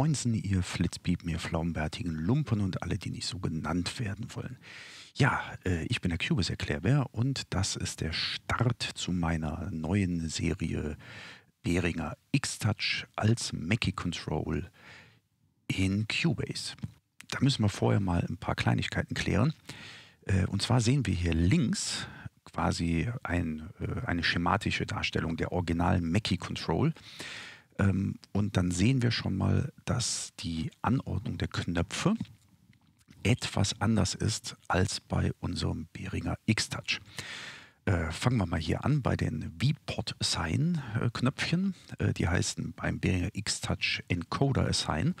Moinsen, ihr Flitzpiepen, ihr flaumbertigen Lumpen und alle, die nicht so genannt werden wollen. Ja, äh, ich bin der Cubis Erklärbär und das ist der Start zu meiner neuen Serie Behringer X-Touch als Mackie Control in Cubase. Da müssen wir vorher mal ein paar Kleinigkeiten klären. Äh, und zwar sehen wir hier links quasi ein, äh, eine schematische Darstellung der originalen Mackie Control. Ähm, und dann sehen wir schon mal, dass die Anordnung der Knöpfe etwas anders ist als bei unserem Behringer X-Touch. Äh, fangen wir mal hier an bei den V-Pod Assign äh, Knöpfchen. Äh, die heißen beim Behringer X-Touch Encoder Assign.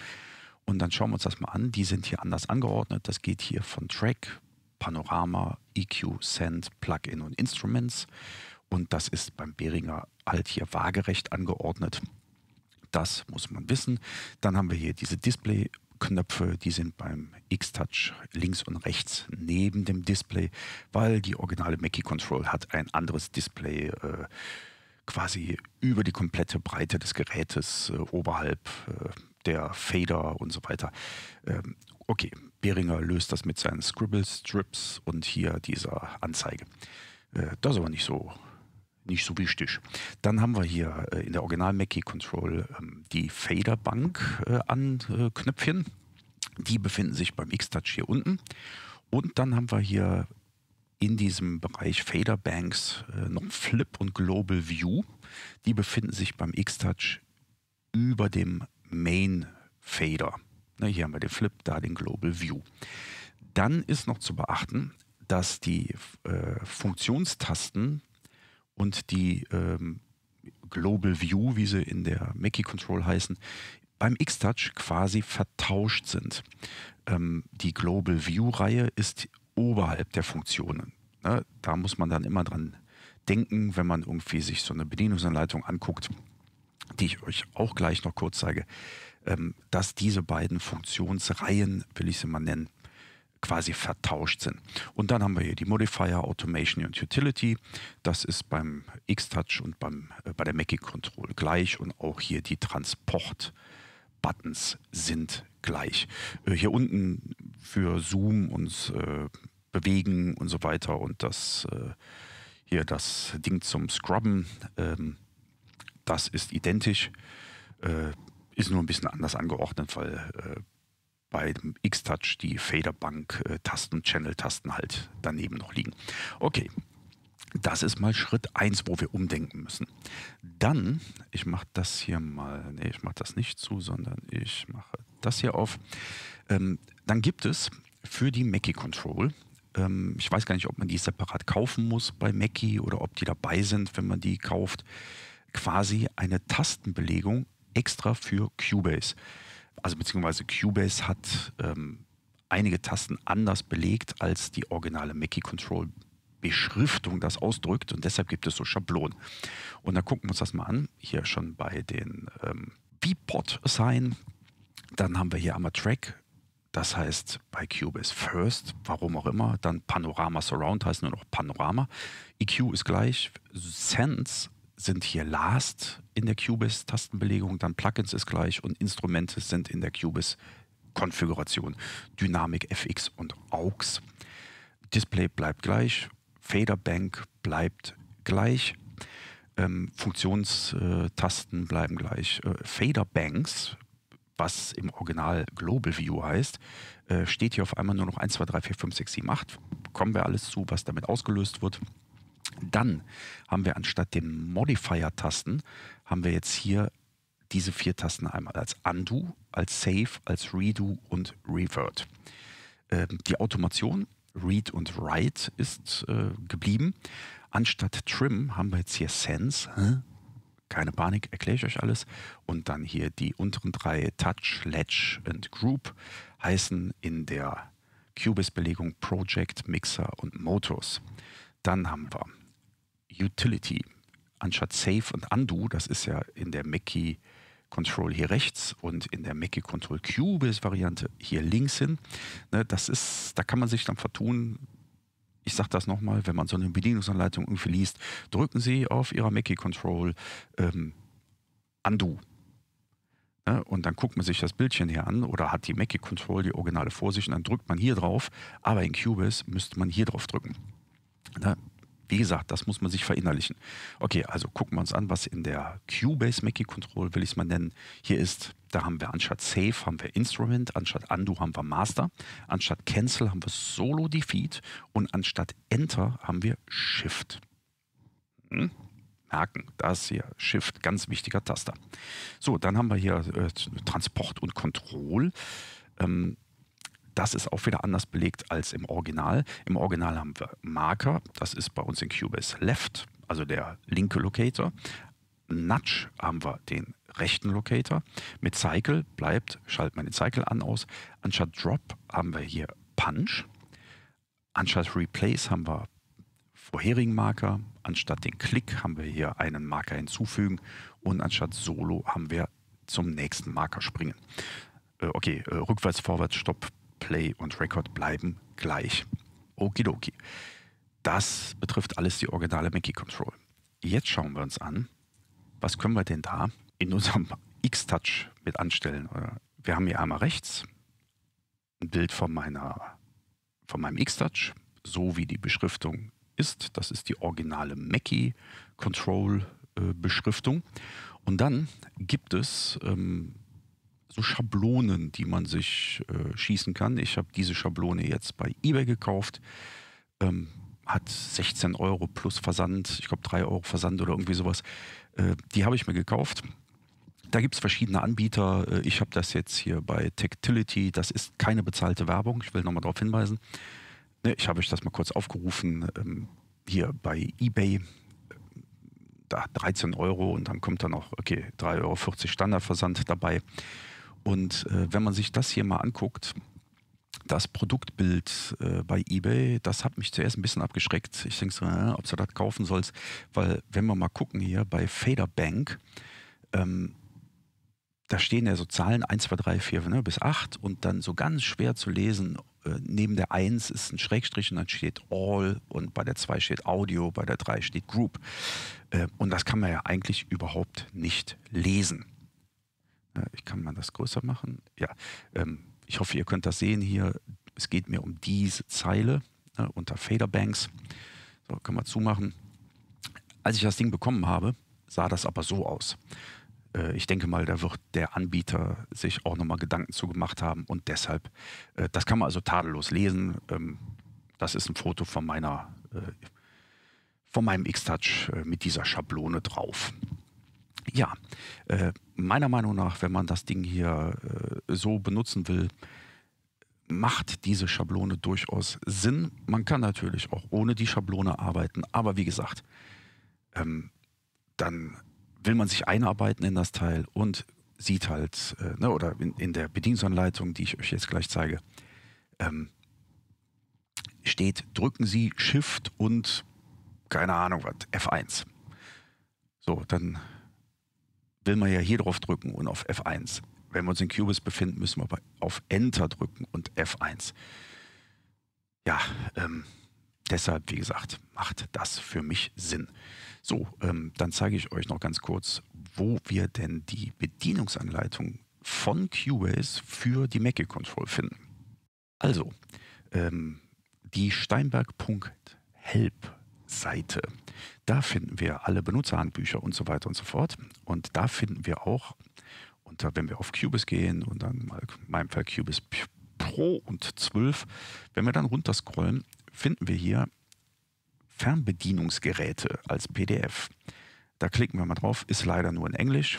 Und dann schauen wir uns das mal an. Die sind hier anders angeordnet. Das geht hier von Track, Panorama, EQ, Send, Plugin und Instruments. Und das ist beim Behringer halt hier waagerecht angeordnet das muss man wissen. Dann haben wir hier diese Display Knöpfe, die sind beim X-Touch links und rechts neben dem Display, weil die originale Mackie Control hat ein anderes Display äh, quasi über die komplette Breite des Gerätes, äh, oberhalb äh, der Fader und so weiter. Ähm, okay, Behringer löst das mit seinen Scribble Strips und hier dieser Anzeige. Äh, das ist aber nicht so nicht so wichtig. Dann haben wir hier äh, in der Original Mackie Control ähm, die Faderbank äh, an äh, Knöpfchen. Die befinden sich beim X-Touch hier unten. Und dann haben wir hier in diesem Bereich Fader Faderbanks noch Flip und Global View. Die befinden sich beim X-Touch über dem Main Fader. Na, hier haben wir den Flip, da den Global View. Dann ist noch zu beachten, dass die äh, Funktionstasten und die ähm, Global View, wie sie in der Mackie Control heißen, beim X-Touch quasi vertauscht sind. Ähm, die Global View-Reihe ist oberhalb der Funktionen. Ne? Da muss man dann immer dran denken, wenn man irgendwie sich so eine Bedienungsanleitung anguckt, die ich euch auch gleich noch kurz zeige, ähm, dass diese beiden Funktionsreihen, will ich sie mal nennen, quasi vertauscht sind. Und dann haben wir hier die Modifier, Automation und Utility. Das ist beim X-Touch und beim, äh, bei der Mackie Control gleich und auch hier die Transport-Buttons sind gleich. Äh, hier unten für Zoom und äh, Bewegen und so weiter und das äh, hier das Ding zum Scrubben, ähm, das ist identisch äh, ist nur ein bisschen anders angeordnet, weil äh, bei dem X-Touch die Faderbank-Tasten, äh, Channel-Tasten halt daneben noch liegen. Okay, das ist mal Schritt 1, wo wir umdenken müssen. Dann, ich mache das hier mal, nee, ich mache das nicht zu, sondern ich mache das hier auf. Ähm, dann gibt es für die Mackie Control, ähm, ich weiß gar nicht, ob man die separat kaufen muss bei Mackie oder ob die dabei sind, wenn man die kauft, quasi eine Tastenbelegung extra für Cubase also beziehungsweise Cubase hat ähm, einige Tasten anders belegt, als die originale Mickey Control Beschriftung das ausdrückt und deshalb gibt es so Schablonen. Und dann gucken wir uns das mal an, hier schon bei den ähm, V-Pod Assign. Dann haben wir hier einmal Track, das heißt bei Cubase First, warum auch immer. Dann Panorama Surround heißt nur noch Panorama. EQ ist gleich, Sense sind hier Last in der cubis tastenbelegung dann Plugins ist gleich und Instrumente sind in der cubis konfiguration Dynamik, FX und AUX. Display bleibt gleich, Fader Bank bleibt gleich, ähm, Funktionstasten bleiben gleich. Äh, Banks, was im Original Global View heißt, äh, steht hier auf einmal nur noch 1, 2, 3, 4, 5, 6, 7, 8. Kommen wir alles zu, was damit ausgelöst wird. Dann haben wir anstatt den Modifier-Tasten, haben wir jetzt hier diese vier Tasten einmal als Undo, als Save, als Redo und Revert. Ähm, die Automation, Read und Write, ist äh, geblieben. Anstatt Trim haben wir jetzt hier Sense. Hä? Keine Panik, erkläre ich euch alles. Und dann hier die unteren drei Touch, Ledge und Group heißen in der Cubase-Belegung Project, Mixer und Motors. Dann haben wir Utility. Anstatt Save und Undo, das ist ja in der Mackie Control hier rechts und in der Mackie Control Cubase Variante hier links hin. Ne, das ist, da kann man sich dann vertun. Ich sage das nochmal, wenn man so eine Bedienungsanleitung irgendwie liest, drücken Sie auf Ihrer Mackie Control ähm, Undo. Ne, und dann guckt man sich das Bildchen hier an oder hat die Mackie Control die originale Vorsicht und dann drückt man hier drauf. Aber in Cubase müsste man hier drauf drücken. Ne, wie gesagt, das muss man sich verinnerlichen. Okay, also gucken wir uns an, was in der Cubase Mackie Control, will ich es mal nennen, hier ist. Da haben wir anstatt Save haben wir Instrument, anstatt Undo haben wir Master, anstatt Cancel haben wir Solo Defeat und anstatt Enter haben wir Shift. Hm? merken. Das hier Shift, ganz wichtiger Taster. So, dann haben wir hier äh, Transport und Control. Ähm, das ist auch wieder anders belegt als im Original. Im Original haben wir Marker, das ist bei uns in Cubase Left, also der linke Locator. Nudge haben wir den rechten Locator. Mit Cycle bleibt, schaltet man den Cycle an aus. Anstatt Drop haben wir hier Punch. Anstatt Replace haben wir vorherigen Marker. Anstatt den Klick haben wir hier einen Marker hinzufügen. Und anstatt Solo haben wir zum nächsten Marker springen. Äh, okay, äh, rückwärts, vorwärts, Stopp, Play und Record bleiben gleich. Okidoki. Das betrifft alles die originale Mickey Control. Jetzt schauen wir uns an, was können wir denn da in unserem X-Touch mit anstellen. Wir haben hier einmal rechts ein Bild von, meiner, von meinem X-Touch, so wie die Beschriftung ist. Das ist die originale Mackey Control äh, Beschriftung. Und dann gibt es ähm, so Schablonen, die man sich äh, schießen kann. Ich habe diese Schablone jetzt bei eBay gekauft. Ähm, hat 16 Euro plus Versand, ich glaube 3 Euro Versand oder irgendwie sowas. Äh, die habe ich mir gekauft. Da gibt es verschiedene Anbieter. Äh, ich habe das jetzt hier bei Tactility. Das ist keine bezahlte Werbung. Ich will nochmal darauf hinweisen. Ne, ich habe euch das mal kurz aufgerufen. Ähm, hier bei eBay. Äh, da 13 Euro und dann kommt da noch, okay, 3,40 Euro Standardversand dabei. Und äh, wenn man sich das hier mal anguckt, das Produktbild äh, bei eBay, das hat mich zuerst ein bisschen abgeschreckt. Ich denke so, äh, ob du das kaufen sollst, weil wenn wir mal gucken hier bei Fader Bank, ähm, da stehen ja so Zahlen 1, 2, 3, 4 ne, bis 8 und dann so ganz schwer zu lesen, äh, neben der 1 ist ein Schrägstrich und dann steht All und bei der 2 steht Audio, bei der 3 steht Group. Äh, und das kann man ja eigentlich überhaupt nicht lesen. Äh, ich kann man das größer machen? Ja, ähm, ich hoffe, ihr könnt das sehen hier. Es geht mir um diese Zeile ne, unter Faderbanks. So, können wir zumachen. Als ich das Ding bekommen habe, sah das aber so aus. Äh, ich denke mal, da wird der Anbieter sich auch nochmal Gedanken zu gemacht haben und deshalb, äh, das kann man also tadellos lesen. Ähm, das ist ein Foto von meiner, von meinem X-Touch mit dieser Schablone drauf. Ja, äh, meiner Meinung nach, wenn man das Ding hier äh, so benutzen will, macht diese Schablone durchaus Sinn. Man kann natürlich auch ohne die Schablone arbeiten, aber wie gesagt, ähm, dann will man sich einarbeiten in das Teil und sieht halt, äh, ne, oder in, in, der Bedienungsanleitung, die ich euch jetzt gleich zeige, ähm, steht, drücken Sie Shift und keine Ahnung was, F1. So, dann will man ja hier drauf drücken und auf F1. Wenn wir uns in Cubis befinden, müssen wir auf Enter drücken und F1. Ja, ähm, deshalb, wie gesagt, macht das für mich Sinn. So, ähm, dann zeige ich euch noch ganz kurz, wo wir denn die Bedienungsanleitung von Cubase für die Mackie Control finden. Also, ähm, die Steinberg.help Seite. Da finden wir alle Benutzerhandbücher und so weiter und so fort. Und da finden wir auch, unter, wenn wir auf Cubis gehen und dann mal in meinem Fall Cubis Pro und 12, wenn wir dann runterscrollen, finden wir hier Fernbedienungsgeräte als PDF. Da klicken wir mal drauf, ist leider nur in Englisch.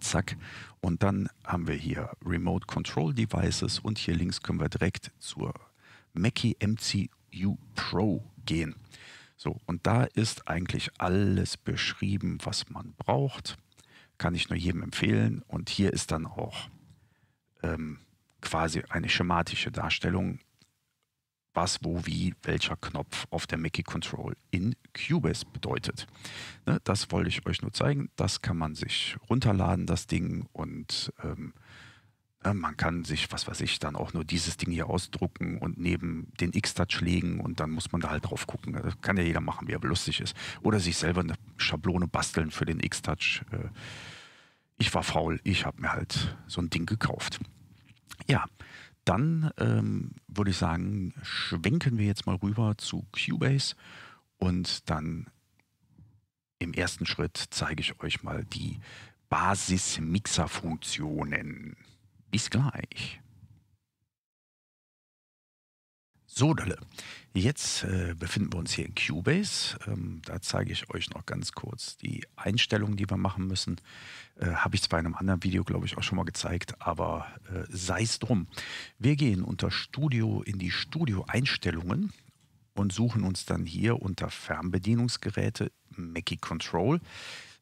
Zack. Und dann haben wir hier Remote Control Devices und hier links können wir direkt zur Mackie MCU Pro gehen. So, und da ist eigentlich alles beschrieben, was man braucht. Kann ich nur jedem empfehlen. Und hier ist dann auch ähm, quasi eine schematische Darstellung, was, wo, wie, welcher Knopf auf der Mickey Control in Cubase bedeutet. Ne, das wollte ich euch nur zeigen. Das kann man sich runterladen, das Ding, und ähm, äh, man kann sich, was weiß ich, dann auch nur dieses Ding hier ausdrucken und neben den X-Touch legen und dann muss man da halt drauf gucken. Das kann ja jeder machen, wie er lustig ist. Oder sich selber eine Schablone basteln für den X-Touch. Äh, ich war faul, ich habe mir halt so ein Ding gekauft. Ja, dann ähm, würde ich sagen, schwenken wir jetzt mal rüber zu Cubase und dann im ersten Schritt zeige ich euch mal die Basis-Mixer-Funktionen. Bis gleich. So, Dalle. Jetzt äh, befinden wir uns hier in Cubase. Ähm, da zeige ich euch noch ganz kurz die Einstellungen, die wir machen müssen. Äh, Habe ich zwar in einem anderen Video, glaube ich, auch schon mal gezeigt, aber äh, sei es drum. Wir gehen unter Studio in die Studio-Einstellungen und suchen uns dann hier unter Fernbedienungsgeräte Mackie Control.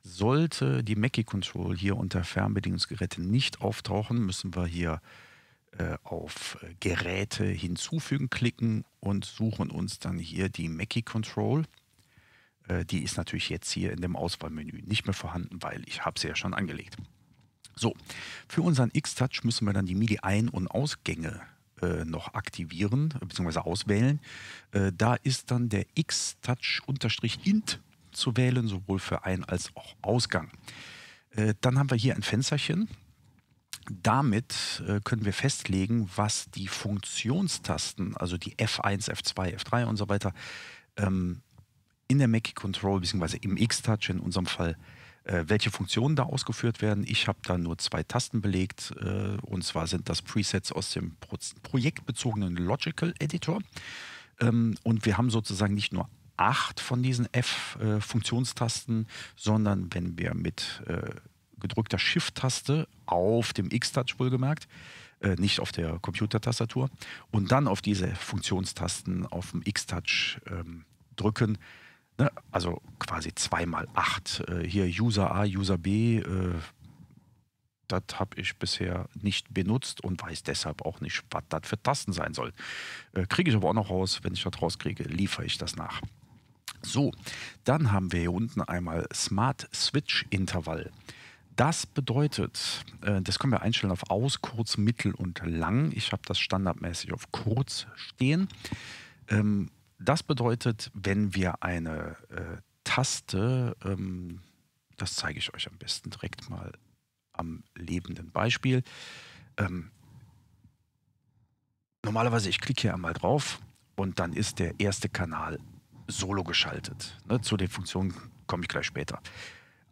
Sollte die Mackie Control hier unter Fernbedienungsgeräte nicht auftauchen, müssen wir hier äh, auf Geräte hinzufügen klicken und suchen uns dann hier die Mackie Control. Äh, die ist natürlich jetzt hier in dem Auswahlmenü nicht mehr vorhanden, weil ich habe sie ja schon angelegt. So, für unseren X-Touch müssen wir dann die MIDI-Ein- und Ausgänge äh, noch aktivieren bzw. auswählen. Äh, da ist dann der X-Touch-Int zu wählen, sowohl für Ein- als auch Ausgang. Äh, dann haben wir hier ein Fensterchen. Damit äh, können wir festlegen, was die Funktionstasten, also die F1, F2, F3 und so weiter, ähm, in der Mackie Control bzw. im X-Touch in unserem Fall, äh, welche Funktionen da ausgeführt werden. Ich habe da nur zwei Tasten belegt und zwar sind das Presets aus dem projektbezogenen Logical Editor. Ähm, und wir haben sozusagen nicht nur acht von diesen F-Funktionstasten, äh, sondern wenn wir mit äh, gedrückter Shift-Taste auf dem X-Touch wohlgemerkt, äh, nicht auf der Computertastatur, und dann auf diese Funktionstasten auf dem X-Touch ähm, drücken, ne, also quasi zweimal acht. hier User A, User B. das habe ich bisher nicht benutzt und weiß deshalb auch nicht, was das für Tasten sein soll. Kriege ich aber auch noch raus. Wenn ich das rauskriege, liefere ich das nach. So, dann haben wir hier unten einmal Smart Switch Intervall. Das bedeutet, äh, das können wir einstellen auf aus, kurz, mittel und lang. Ich habe das standardmäßig auf kurz stehen. Ähm, das bedeutet, wenn wir eine äh, Taste, ähm, das zeige ich euch am besten direkt mal am lebenden Beispiel. Ähm, normalerweise, ich klicke hier einmal drauf und dann ist der erste Kanal solo geschaltet. Ne? Zu den Funktionen komme ich gleich später.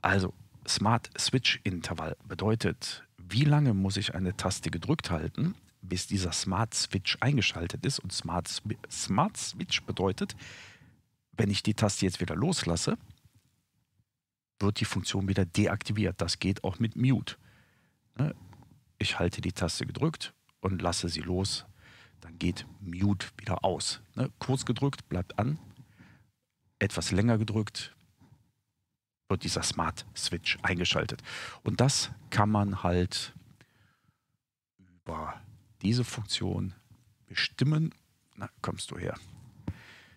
Also Smart Switch Intervall bedeutet, wie lange muss ich eine Taste gedrückt halten, bis dieser Smart Switch eingeschaltet ist. Und Smart, Smart Switch bedeutet, wenn ich die Taste jetzt wieder loslasse, wird die Funktion wieder deaktiviert. Das geht auch mit Mute. Ne, ich halte die Taste gedrückt und lasse sie los. Dann geht Mute wieder aus. Ne, kurz gedrückt bleibt an, etwas länger gedrückt, wird dieser Smart Switch eingeschaltet. Und das kann man halt über diese Funktion bestimmen. Na, kommst du her?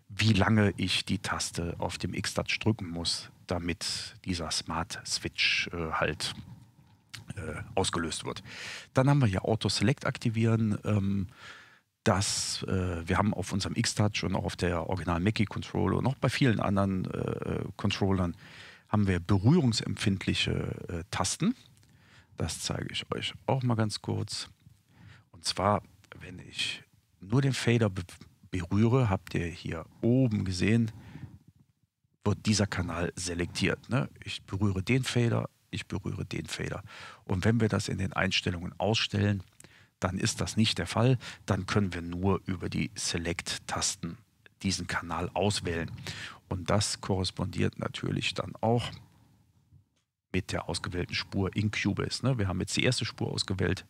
Wie lange ich die Taste auf dem X-Touch drücken muss, damit dieser Smart Switch äh, halt äh, ausgelöst wird. Dann haben wir hier Auto Select aktivieren. Ähm, dass äh, wir haben auf unserem X-Touch und auch auf der original Mackie Controller und auch bei vielen anderen äh, äh, Controllern haben wir berührungsempfindliche äh, Tasten. Das zeige ich euch auch mal ganz kurz. Und zwar, wenn ich nur den Fader be berühre, habt ihr hier oben gesehen, wird dieser Kanal selektiert. Ne? Ich berühre den Fader, ich berühre den Fader. Und wenn wir das in den Einstellungen ausstellen, dann ist das nicht der Fall. Dann können wir nur über die Select-Tasten diesen Kanal auswählen. Und das korrespondiert natürlich dann auch mit der ausgewählten Spur in Cubase. Ne? Wir haben jetzt die erste Spur ausgewählt,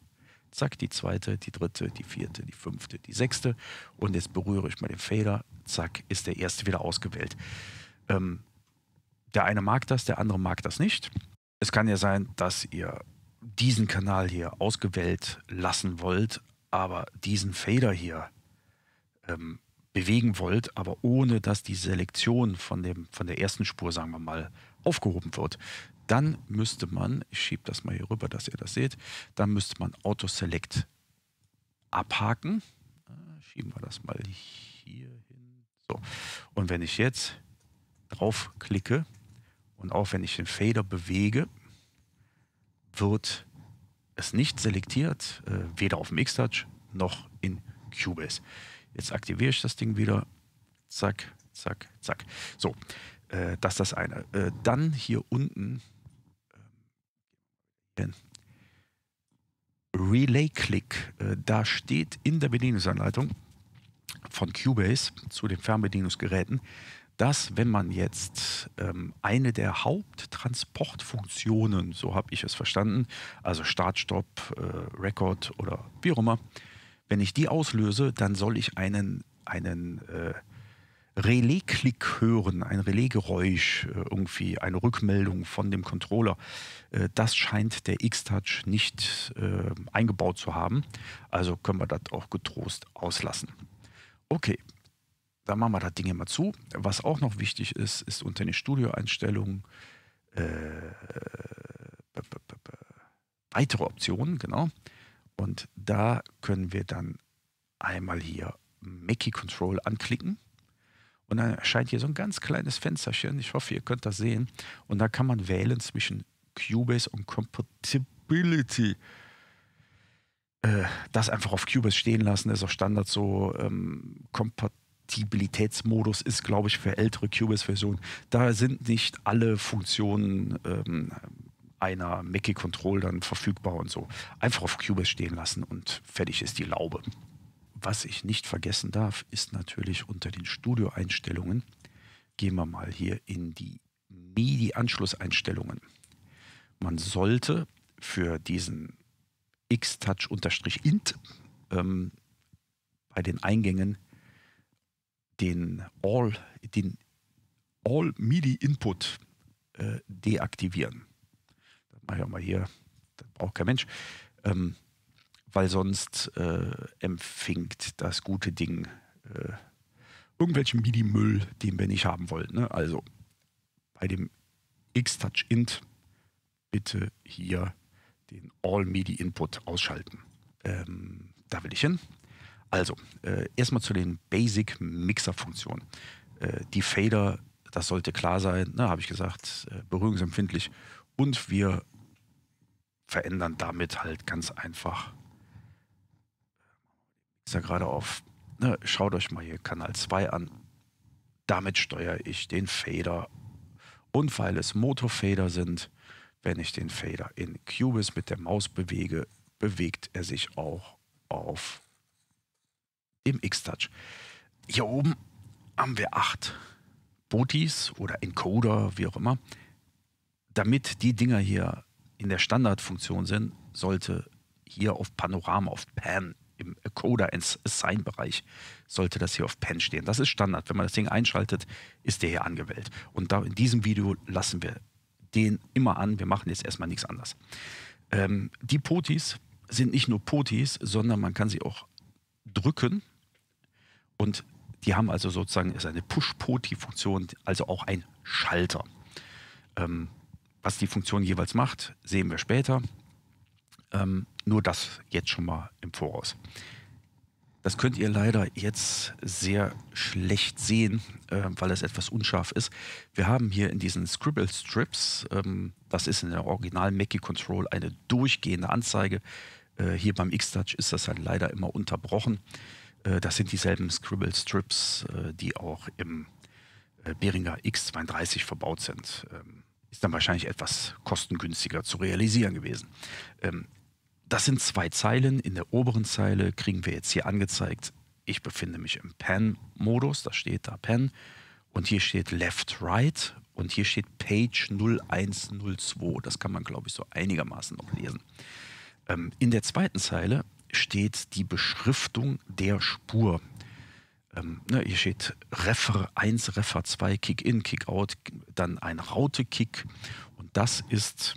zack, die zweite, die dritte, die vierte, die fünfte, die sechste. Und jetzt berühre ich mal den Fader, zack, ist der erste wieder ausgewählt. Ähm, der eine mag das, der andere mag das nicht. Es kann ja sein, dass ihr diesen Kanal hier ausgewählt lassen wollt, aber diesen Fader hier ähm, bewegen wollt, aber ohne dass die Selektion von, dem, von der ersten Spur, sagen wir mal, aufgehoben wird, dann müsste man, ich schiebe das mal hier rüber, dass ihr das seht, dann müsste man Auto-Select abhaken. Äh, schieben wir das mal hier hin. So. Und wenn ich jetzt drauf klicke und auch wenn ich den Fader bewege, wird es nicht selektiert, äh, weder auf Mixtouch noch in Cubase. Jetzt aktiviere ich das Ding wieder. Zack, zack, zack. So, äh, das ist das eine. Äh, dann hier unten ähm, Relay Click. Äh, da steht in der Bedienungsanleitung von Cubase zu den Fernbedienungsgeräten, dass wenn man jetzt ähm, eine der Haupttransportfunktionen, so habe ich es verstanden, also Start, Stopp, äh, Record oder wie auch immer, wenn ich die auslöse, dann soll ich einen, einen äh, Relais-Klick hören, ein Relais-Geräusch, äh, irgendwie eine Rückmeldung von dem Controller. Äh, das scheint der X-Touch nicht äh, eingebaut zu haben. Also können wir das auch getrost auslassen. Okay, da machen wir das Ding immer zu. Was auch noch wichtig ist, ist unter den Studioeinstellungen äh, weitere Optionen, genau. Und da können wir dann einmal hier Mickey Control anklicken. Und dann erscheint hier so ein ganz kleines Fensterchen. Ich hoffe, ihr könnt das sehen. Und da kann man wählen zwischen Cubase und Compatibility. Äh, das einfach auf Cubase stehen lassen, ist auch Standard so. Ähm, Kompatibilitätsmodus ist, glaube ich, für ältere Cubase-Versionen. Da sind nicht alle Funktionen ähm, einer MIckey-Control dann verfügbar und so. Einfach auf Cubase stehen lassen und fertig ist die Laube. Was ich nicht vergessen darf, ist natürlich unter den Studio-Einstellungen. Gehen wir mal hier in die MIDI-Anschlusseinstellungen. Man sollte für diesen X-Touch-Int ähm, bei den Eingängen den All, den All MIDI Input äh, deaktivieren. Das mache ich auch mal hier. Das braucht kein Mensch. Ähm, weil sonst äh, empfängt das gute Ding äh, irgendwelchen MIDI-Müll, den wir nicht haben wollen. Ne? Also bei dem X-Touch Int bitte hier den All MIDI Input ausschalten. Ähm, da will ich hin. Also, äh, erstmal zu den Basic-Mixer-Funktionen. Äh, die Fader, das sollte klar sein, ne, habe ich gesagt, äh, berührungsempfindlich. Und wir verändern damit halt ganz einfach. Äh, Ist ja gerade auf. Ne, schaut euch mal hier Kanal 2 an. Damit steuere ich den Fader. Und weil es Motorfader sind, wenn ich den Fader in Cubis mit der Maus bewege, bewegt er sich auch auf im X-Touch. Hier oben haben wir acht Botis oder Encoder, wie auch immer. Damit die Dinger hier in der Standardfunktion sind, sollte hier auf Panorama, auf Pan im Encoder Assign Bereich sollte das hier auf Pan stehen. Das ist Standard. Wenn man das Ding einschaltet, ist der hier angewählt. Und da in diesem Video lassen wir den immer an. Wir machen jetzt erstmal nichts anderes. Ähm, die Potis sind nicht nur Potis, sondern man kann sie auch drücken und die haben also sozusagen ist eine Push-Poti-Funktion, also auch ein Schalter. Ähm, was die Funktion jeweils macht, sehen wir später. Ähm, nur das jetzt schon mal im Voraus. Das könnt ihr leider jetzt sehr schlecht sehen, äh, weil es etwas unscharf ist. Wir haben hier in diesen Scribble Strips, ähm, das ist in der Original Mackie Control eine durchgehende Anzeige. Äh, hier beim X-Touch ist das halt leider immer unterbrochen. Äh, das sind dieselben Scribble-Strips, äh, die auch im äh, Behringer X32 verbaut sind. Ähm, ist dann wahrscheinlich etwas kostengünstiger zu realisieren gewesen. Ähm, das sind zwei Zeilen. In der oberen Zeile kriegen wir jetzt hier angezeigt, ich befinde mich im Pen-Modus, da steht da Pen. Und hier steht Left, Right und hier steht Page 0102. Das kann man, glaube ich, so einigermaßen noch lesen. Ähm, in der zweiten Zeile steht die Beschriftung der Spur. Ähm, ne, hier steht Refer 1, Refer 2, Kick in, Kick out, dann ein Raute-Kick. Und das ist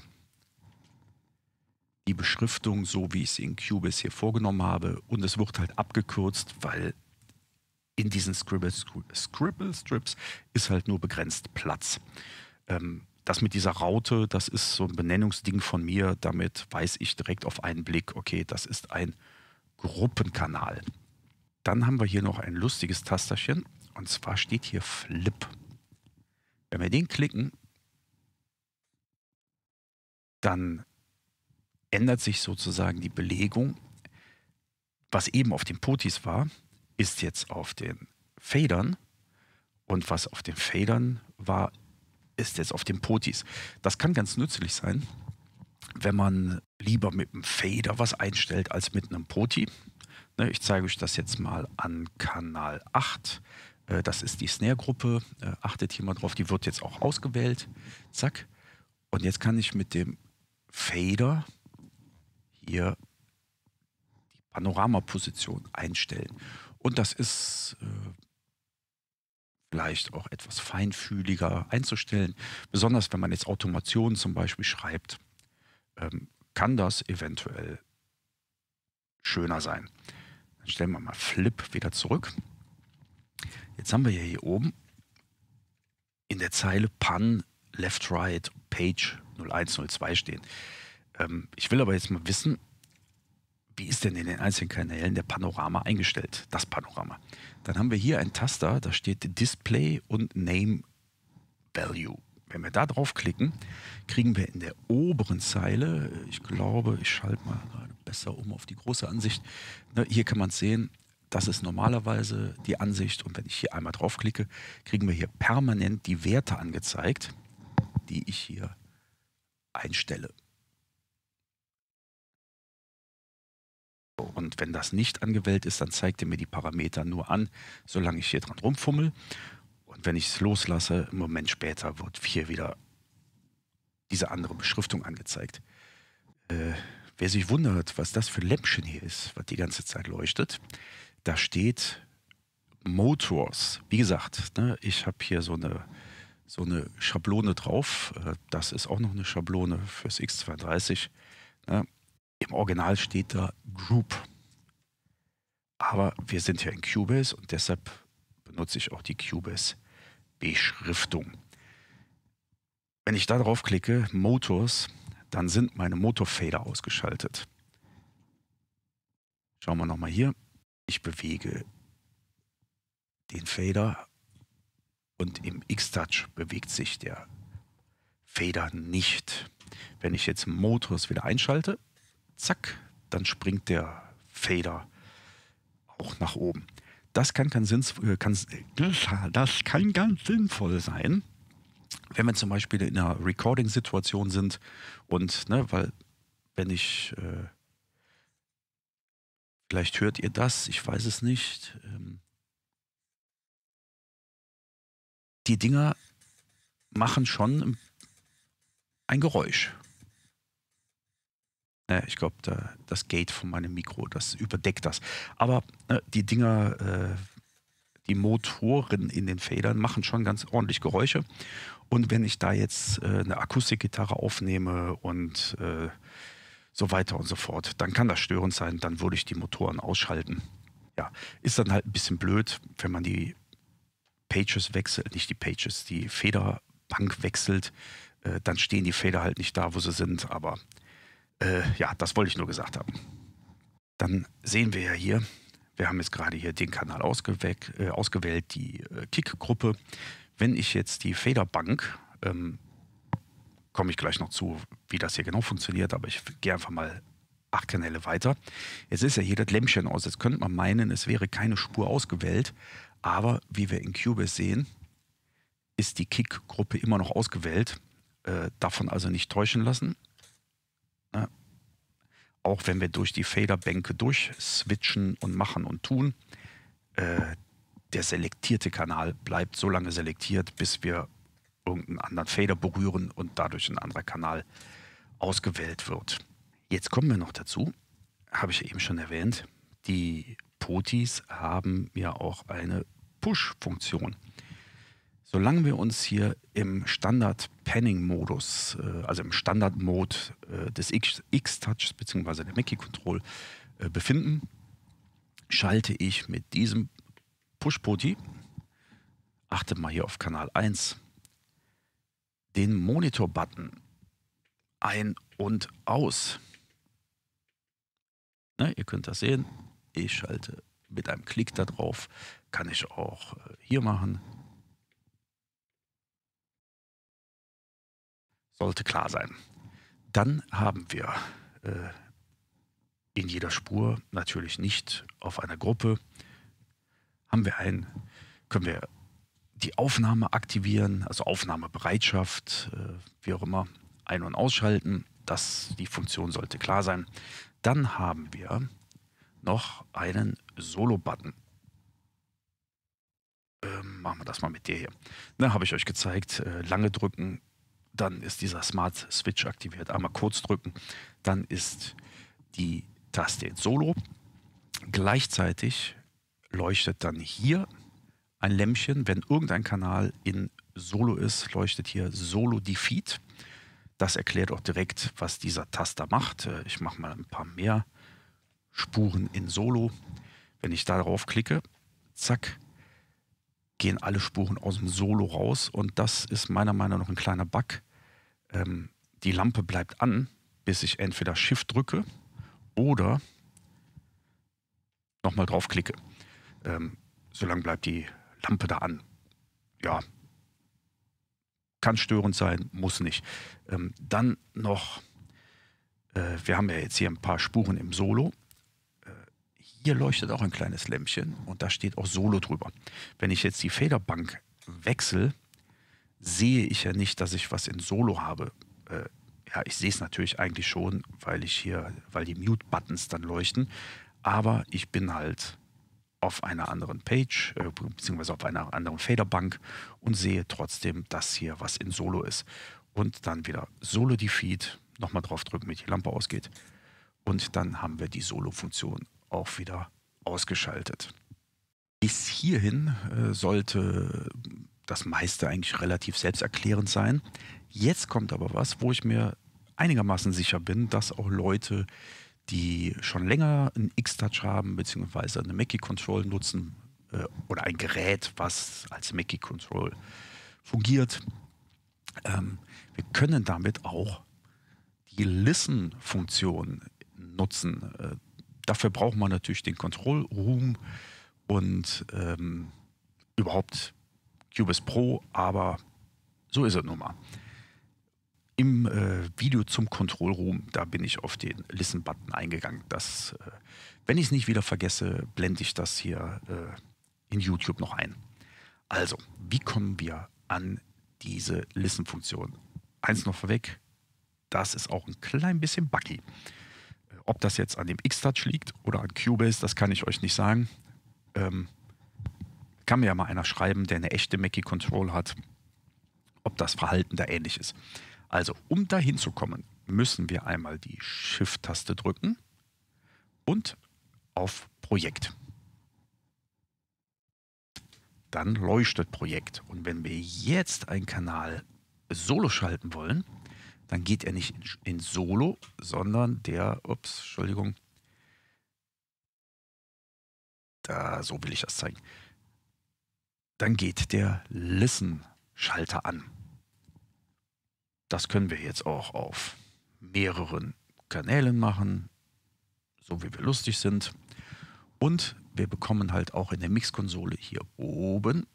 die Beschriftung, so wie ich sie in Cubis hier vorgenommen habe. Und es wird halt abgekürzt, weil in diesen Scribble, Scribble Strips ist halt nur begrenzt Platz. Ähm, das mit dieser Raute, das ist so ein Benennungsding von mir. Damit weiß ich direkt auf einen Blick, okay, das ist ein Gruppenkanal. Dann haben wir hier noch ein lustiges Tasterchen und zwar steht hier Flip. Wenn wir den klicken, dann ändert sich sozusagen die Belegung. Was eben auf den Potis war, ist jetzt auf den Federn und was auf den Federn war, ist jetzt auf den Potis. Das kann ganz nützlich sein, wenn man lieber mit einem Fader was einstellt als mit einem Poti. Ne, ich zeige euch das jetzt mal an Kanal 8. Äh, das ist die Snare-Gruppe. Äh, achtet hier mal drauf, die wird jetzt auch ausgewählt. Zack. Und jetzt kann ich mit dem Fader hier die Panoramaposition einstellen. Und das ist äh, vielleicht auch etwas feinfühliger einzustellen. Besonders wenn man jetzt Automationen zum Beispiel schreibt, ähm, kann das eventuell schöner sein. Dann stellen wir mal Flip wieder zurück. Jetzt haben wir ja hier oben in der Zeile Pan Left Right Page 0102 stehen. Ähm, ich will aber jetzt mal wissen, wie ist denn in den einzelnen Kanälen der Panorama eingestellt, das Panorama. Dann haben wir hier einen Taster, da steht Display und Name Value. Wenn wir da draufklicken, kriegen wir in der oberen Zeile, ich glaube, ich schalte mal besser um auf die große Ansicht. Ne, hier kann man es sehen, das ist normalerweise die Ansicht. Und wenn ich hier einmal draufklicke, kriegen wir hier permanent die Werte angezeigt, die ich hier einstelle. Und wenn das nicht angewählt ist, dann zeigt er mir die Parameter nur an, solange ich hier dran rumfummel. Und wenn ich es loslasse, einen Moment später wird hier wieder diese andere Beschriftung angezeigt. Äh, wer sich wundert, was das für Lämpchen hier ist, was die ganze Zeit leuchtet, da steht Motors. Wie gesagt, ne, ich habe hier so eine, so eine Schablone drauf. Äh, das ist auch noch eine Schablone fürs X32. Ne, im Original steht da Group. Aber wir sind ja in Cubase und deshalb benutze ich auch die Cubase-Beschriftung. Wenn ich da drauf klicke, Motors, dann sind meine Motorfader ausgeschaltet. Schauen wir nochmal hier. Ich bewege den Fader und im X-Touch bewegt sich der Fader nicht. Wenn ich jetzt Motors wieder einschalte, zack, dann springt der Fader auch nach oben. Das kann ganz, sinnvoll, äh, kann, das kann ganz sinnvoll sein, wenn wir zum Beispiel in einer Recording-Situation sind und, ne, weil, wenn ich, äh, vielleicht hört ihr das, ich weiß es nicht, ähm, die Dinger machen schon ein Geräusch. Äh, ich glaube, da, das Gate von meinem Mikro, das überdeckt das. Aber äh, die Dinger, äh, die Motoren in den Federn machen schon ganz ordentlich Geräusche. Und wenn ich da jetzt äh, eine Akustikgitarre aufnehme und äh, so weiter und so fort, dann kann das störend sein, dann würde ich die Motoren ausschalten. Ja, ist dann halt ein bisschen blöd, wenn man die Pages wechselt, nicht die Pages, die Federbank wechselt, äh, dann stehen die Feder halt nicht da, wo sie sind, aber äh, ja, das wollte ich nur gesagt haben. Dann sehen wir ja hier, wir haben jetzt gerade hier den Kanal ausgewählt, äh, ausgewählt die äh, Kick-Gruppe. Wenn ich jetzt die Federbank, ähm, komme ich gleich noch zu, wie das hier genau funktioniert, aber ich gehe einfach mal acht Kanäle weiter. Es ist ja hier das Lämpchen aus. Jetzt könnte man meinen, es wäre keine Spur ausgewählt, aber wie wir in Cubase sehen, ist die Kick-Gruppe immer noch ausgewählt. Äh, davon also nicht täuschen lassen. Ne? Auch wenn wir durch die Faderbänke durchswitchen und machen und tun, äh, der selektierte Kanal bleibt so lange selektiert, bis wir irgendeinen anderen Fader berühren und dadurch ein anderer Kanal ausgewählt wird. Jetzt kommen wir noch dazu, habe ich eben schon erwähnt, die Potis haben ja auch eine Push-Funktion. Solange wir uns hier im Standard-Panning-Modus, äh, also im Standard-Mode äh, des x touch bzw. der Mackie-Control äh, befinden, schalte ich mit diesem Push-Poti, achte mal hier auf Kanal 1, den Monitor-Button ein und aus. Ne, ihr könnt das sehen. Ich schalte mit einem Klick darauf, Kann ich auch hier machen, Sollte klar sein. Dann haben wir äh, in jeder Spur, natürlich nicht auf einer Gruppe, haben wir ein, können wir die Aufnahme aktivieren, also Aufnahmebereitschaft, äh, wie auch immer, ein- und ausschalten. Das, die Funktion sollte klar sein. Dann haben wir noch einen Solo-Button. Ähm, machen wir das mal mit der hier. Da habe ich euch gezeigt, äh, lange drücken dann ist dieser Smart Switch aktiviert. Einmal kurz drücken, dann ist die Taste in Solo. Gleichzeitig leuchtet dann hier ein Lämpchen, wenn irgendein Kanal in Solo ist, leuchtet hier Solo Defeat. Das erklärt auch direkt, was dieser Taster macht. Äh, ich mache mal ein paar mehr Spuren in Solo. Wenn ich darauf klicke, zack, gehen alle Spuren aus dem Solo raus. Und das ist meiner Meinung nach ein kleiner Bug, ähm, die Lampe bleibt an, bis ich entweder Shift drücke oder nochmal drauf klicke. Ähm, solange bleibt die Lampe da an. Ja, kann störend sein, muss nicht. Ähm, dann noch, äh, wir haben ja jetzt hier ein paar Spuren im Solo. Äh, hier leuchtet auch ein kleines Lämpchen und da steht auch Solo drüber. Wenn ich jetzt die Federbank wechsle, sehe ich ja nicht, dass ich was in Solo habe. Äh, ja, ich sehe es natürlich eigentlich schon, weil ich hier, weil die Mute-Buttons dann leuchten. Aber ich bin halt auf einer anderen Page, äh, beziehungsweise auf einer anderen Faderbank und sehe trotzdem, dass hier was in Solo ist. Und dann wieder Solo Defeat, nochmal drauf drücken, damit die Lampe ausgeht. Und dann haben wir die Solo-Funktion auch wieder ausgeschaltet. Bis hierhin äh, sollte das meiste eigentlich relativ selbsterklärend sein. Jetzt kommt aber was, wo ich mir einigermaßen sicher bin, dass auch Leute, die schon länger einen X-Touch haben, beziehungsweise eine Mackie-Control nutzen äh, oder ein Gerät, was als Mackie-Control fungiert, ähm, wir können damit auch die Listen-Funktion nutzen. Äh, dafür braucht man natürlich den Control-Room und ähm, überhaupt Cubase Pro, aber so ist es nun mal. Im äh, Video zum Control Room, da bin ich auf den Listen-Button eingegangen. Das, äh, wenn ich es nicht wieder vergesse, blende ich das hier äh, in YouTube noch ein. Also, wie kommen wir an diese Listen-Funktion? Eins noch vorweg, das ist auch ein klein bisschen buggy. Äh, ob das jetzt an dem X-Touch liegt oder an Cubase, das kann ich euch nicht sagen. Ähm, kann mir ja mal einer schreiben, der eine echte Mackie Control hat, ob das Verhalten da ähnlich ist. Also, um dahin zu kommen, müssen wir einmal die Shift-Taste drücken und auf Projekt. Dann leuchtet Projekt. Und wenn wir jetzt einen Kanal solo schalten wollen, dann geht er nicht in, Solo, sondern der, ups, Entschuldigung, da, so will ich das zeigen dann geht der Listen-Schalter an. Das können wir jetzt auch auf mehreren Kanälen machen, so wie wir lustig sind. Und wir bekommen halt auch in der Mixkonsole hier oben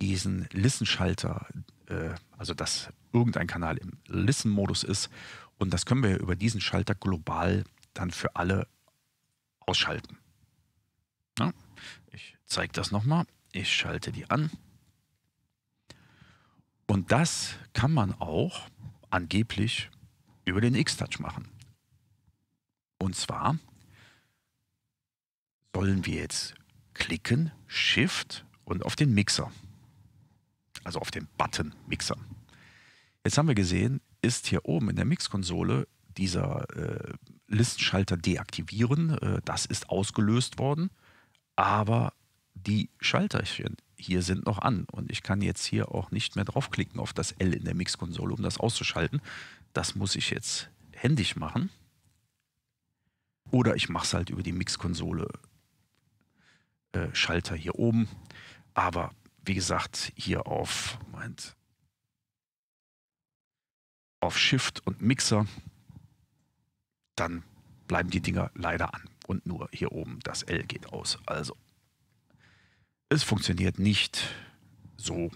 diesen Listen-Schalter, äh, also dass irgendein Kanal im Listen-Modus ist. Und das können wir über diesen Schalter global dann für alle ausschalten zeige das nochmal. Ich schalte die an. Und das kann man auch angeblich über den X-Touch machen. Und zwar sollen wir jetzt klicken, Shift und auf den Mixer. Also auf den Button Mixer. Jetzt haben wir gesehen, ist hier oben in der Mixkonsole dieser äh, Listenschalter deaktivieren. Äh, das ist ausgelöst worden. Aber die Schalterchen hier sind noch an und ich kann jetzt hier auch nicht mehr draufklicken auf das L in der Mixkonsole, um das auszuschalten. Das muss ich jetzt händisch machen. Oder ich mache es halt über die Mixkonsole äh, Schalter hier oben. Aber wie gesagt, hier auf, Moment, auf Shift und Mixer, dann bleiben die Dinger leider an. Und nur hier oben das L geht aus. Also es funktioniert nicht so,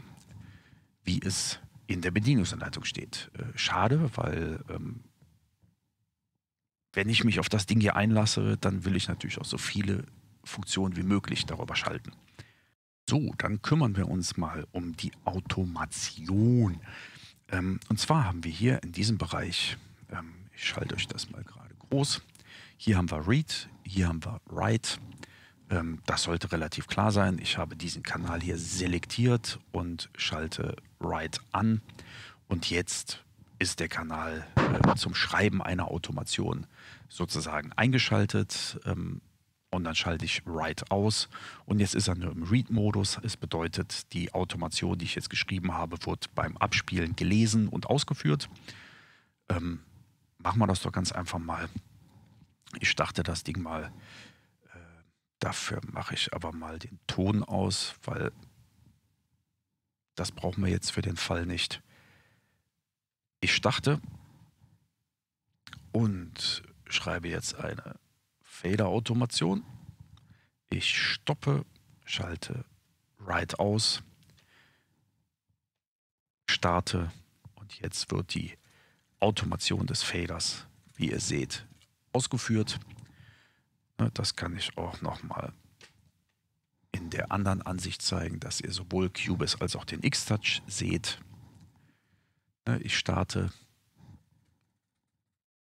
wie es in der Bedienungsanleitung steht. Äh, schade, weil ähm, wenn ich mich auf das Ding hier einlasse, dann will ich natürlich auch so viele Funktionen wie möglich darüber schalten. So, dann kümmern wir uns mal um die Automation. Ähm, und zwar haben wir hier in diesem Bereich, ähm, ich schalte euch das mal gerade groß, hier haben wir Read, hier haben wir Write, ähm, das sollte relativ klar sein. Ich habe diesen Kanal hier selektiert und schalte Write an. Und jetzt ist der Kanal äh, zum Schreiben einer Automation sozusagen eingeschaltet. Ähm, und dann schalte ich Write aus. Und jetzt ist er nur im Read-Modus. Es bedeutet, die Automation, die ich jetzt geschrieben habe, wird beim Abspielen gelesen und ausgeführt. Ähm, machen wir das doch ganz einfach mal. Ich starte das Ding mal Dafür mache ich aber mal den Ton aus, weil das brauchen wir jetzt für den Fall nicht. Ich starte und schreibe jetzt eine Fader-Automation. Ich stoppe, schalte Write aus, starte und jetzt wird die Automation des Faders, wie ihr seht, ausgeführt. Ne, das kann ich auch nochmal in der anderen Ansicht zeigen, dass ihr sowohl Cubase als auch den X-Touch seht. Ne, ich starte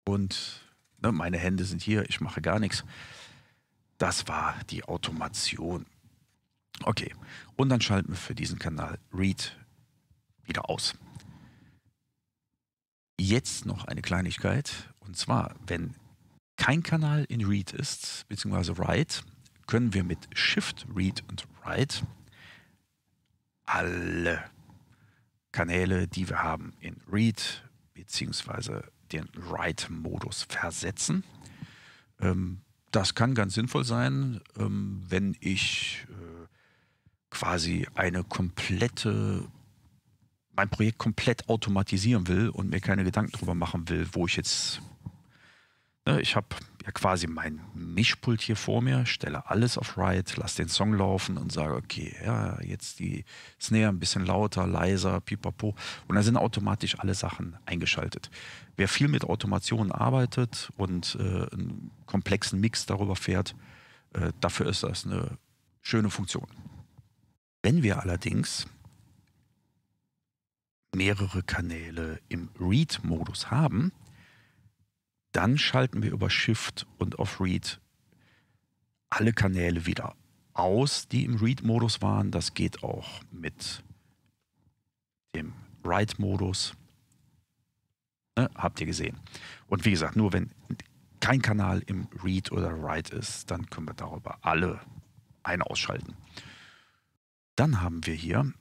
und ne, meine Hände sind hier, ich mache gar nichts. Das war die Automation. Okay, und dann schalten wir für diesen Kanal Read wieder aus. Jetzt noch eine Kleinigkeit, und zwar, wenn kein Kanal in Read ist, beziehungsweise Write, können wir mit Shift, Read und Write alle Kanäle, die wir haben, in Read beziehungsweise den Write-Modus versetzen. Ähm, das kann ganz sinnvoll sein, ähm, wenn ich äh, quasi eine komplette mein Projekt komplett automatisieren will und mir keine Gedanken darüber machen will, wo ich jetzt Ne, ich habe ja quasi mein Mischpult hier vor mir, stelle alles auf Right, lasse den Song laufen und sage, okay, ja, jetzt die Snare ein bisschen lauter, leiser, pipapo. Und dann sind automatisch alle Sachen eingeschaltet. Wer viel mit Automationen arbeitet und äh, einen komplexen Mix darüber fährt, äh, dafür ist das eine schöne Funktion. Wenn wir allerdings mehrere Kanäle im Read-Modus haben, dann schalten wir über Shift und auf Read alle Kanäle wieder aus, die im Read-Modus waren. Das geht auch mit dem Write-Modus. Ne? Habt ihr gesehen. Und wie gesagt, nur wenn kein Kanal im Read oder Write ist, dann können wir darüber alle ein ausschalten. Dann haben wir hier